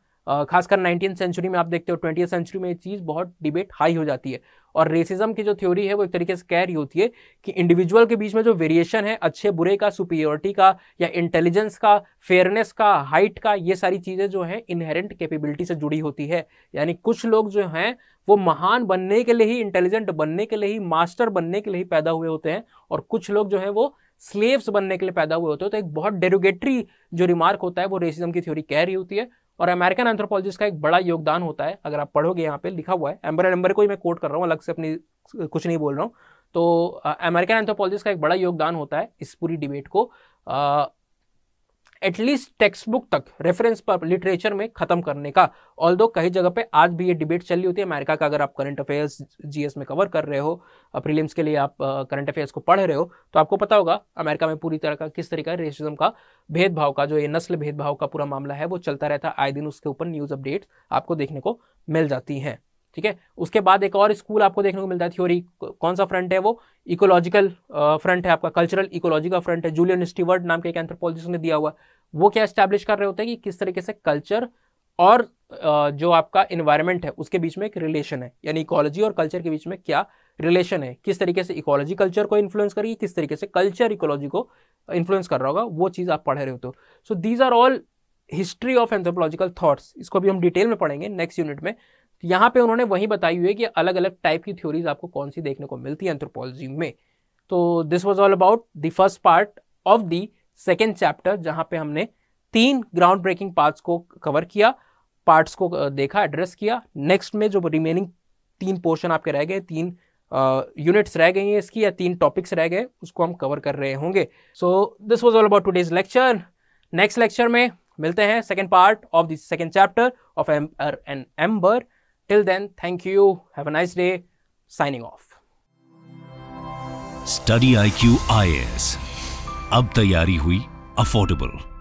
खासकर नाइनटीन सेंचुरी में आप देखते हो ट्वेंटी सेंचुरी में ये चीज़ बहुत डिबेट हाई हो जाती है और रेसिज्म की जो थ्योरी है वो एक तरीके से कह रही होती है कि इंडिविजुअल के बीच में जो वेरिएशन है अच्छे बुरे का सुपीरियोरिटी का या इंटेलिजेंस का फेयरनेस का हाइट का ये सारी चीज़ें जो हैं इनहेरेंट कैपेबिलिटी से जुड़ी होती है यानी कुछ लोग जो हैं वो महान बनने के लिए ही इंटेलिजेंट बनने के लिए ही मास्टर बनने के लिए ही पैदा हुए होते हैं और कुछ लोग जो हैं वो स्लेव्स बनने के लिए पैदा हुए होते हैं तो एक बहुत डेरोगेटरी जो रिमार्क होता है वो रेसिज्म की थ्योरी कह रही होती है और अमेरिकन एंथ्रोपोलॉजिस्ट का एक बड़ा योगदान होता है अगर आप पढ़ोगे यहाँ पे लिखा हुआ है एम्बर एम्बर को ही मैं कोट कर रहा हूँ अलग से अपनी कुछ नहीं बोल रहा हूँ तो अमेरिकन एंथ्रोपोलॉजिस्ट का एक बड़ा योगदान होता है इस पूरी डिबेट को एटलीस्ट टेक्स्ट बुक तक रेफरेंस पर लिटरेचर में खत्म करने का ऑल दो कई जगह पे आज भी ये डिबेट चल रही होती है अमेरिका का अगर आप करंट अफेयर्स जीएस में कवर कर रहे हो प्रीलिम्स के लिए आप करंट अफेयर्स को पढ़ रहे हो तो आपको पता होगा अमेरिका में पूरी तरह का किस तरीका रेसिज्म का भेदभाव का जो ये नस्ल भेदभाव का पूरा मामला है वो चलता रहता है आए दिन उसके ऊपर न्यूज़ अपडेट्स आपको देखने को मिल जाती हैं ठीक है उसके बाद एक और स्कूल आपको देखने को मिलता है थ्योरी कौन सा फ्रंट है वो इकोलॉजिकल फ्रंट है आपका कल्चरल इकोलॉजी का फ्रंट है जूलियन स्टीवर्ड नाम के एक एंथ्रोपोलॉजिस्ट ने दिया हुआ वो क्या स्टैब्लिश कर रहे होते हैं कि किस तरीके से कल्चर और जो आपका इन्वायरमेंट है उसके बीच में एक रिलेशन है यानी इकोलॉजी और कल्चर के बीच में क्या रिलेशन है किस तरीके से इकोलॉजी कल्चर को इन्फ्लुएंस करेगी किस तरीके से कल्चर इकोलॉजी को इन्फ्लुएंस कर रहा होगा वो चीज़ आप पढ़ रहे हो तो so these are all history of anthropological thoughts इसको भी हम डिटेल में पढ़ेंगे नेक्स्ट यूनिट में यहाँ पे उन्होंने वही बताई हुई है कि अलग अलग टाइप की थ्योरीज आपको कौन सी देखने को मिलती है एंथ्रोपोलॉजी में तो this was all about the first part of the second chapter जहाँ पे हमने तीन ग्राउंड ब्रेकिंग पार्ट्स को कवर किया पार्ट्स को देखा एड्रेस किया नेक्स्ट में जो रिमेनिंग तीन पोर्शन आपके रह गए तीन यूनिट्स uh, रह गई हैं इसकी या तीन टॉपिक्स रह गए उसको हम कवर कर रहे होंगे so this was all about today's lecture next lecture में मिलते हैं second part of the second chapter of M and amber Till then, thank you. Have a nice day. Signing off. Study IQ is. I S अब तैयारी हुई affordable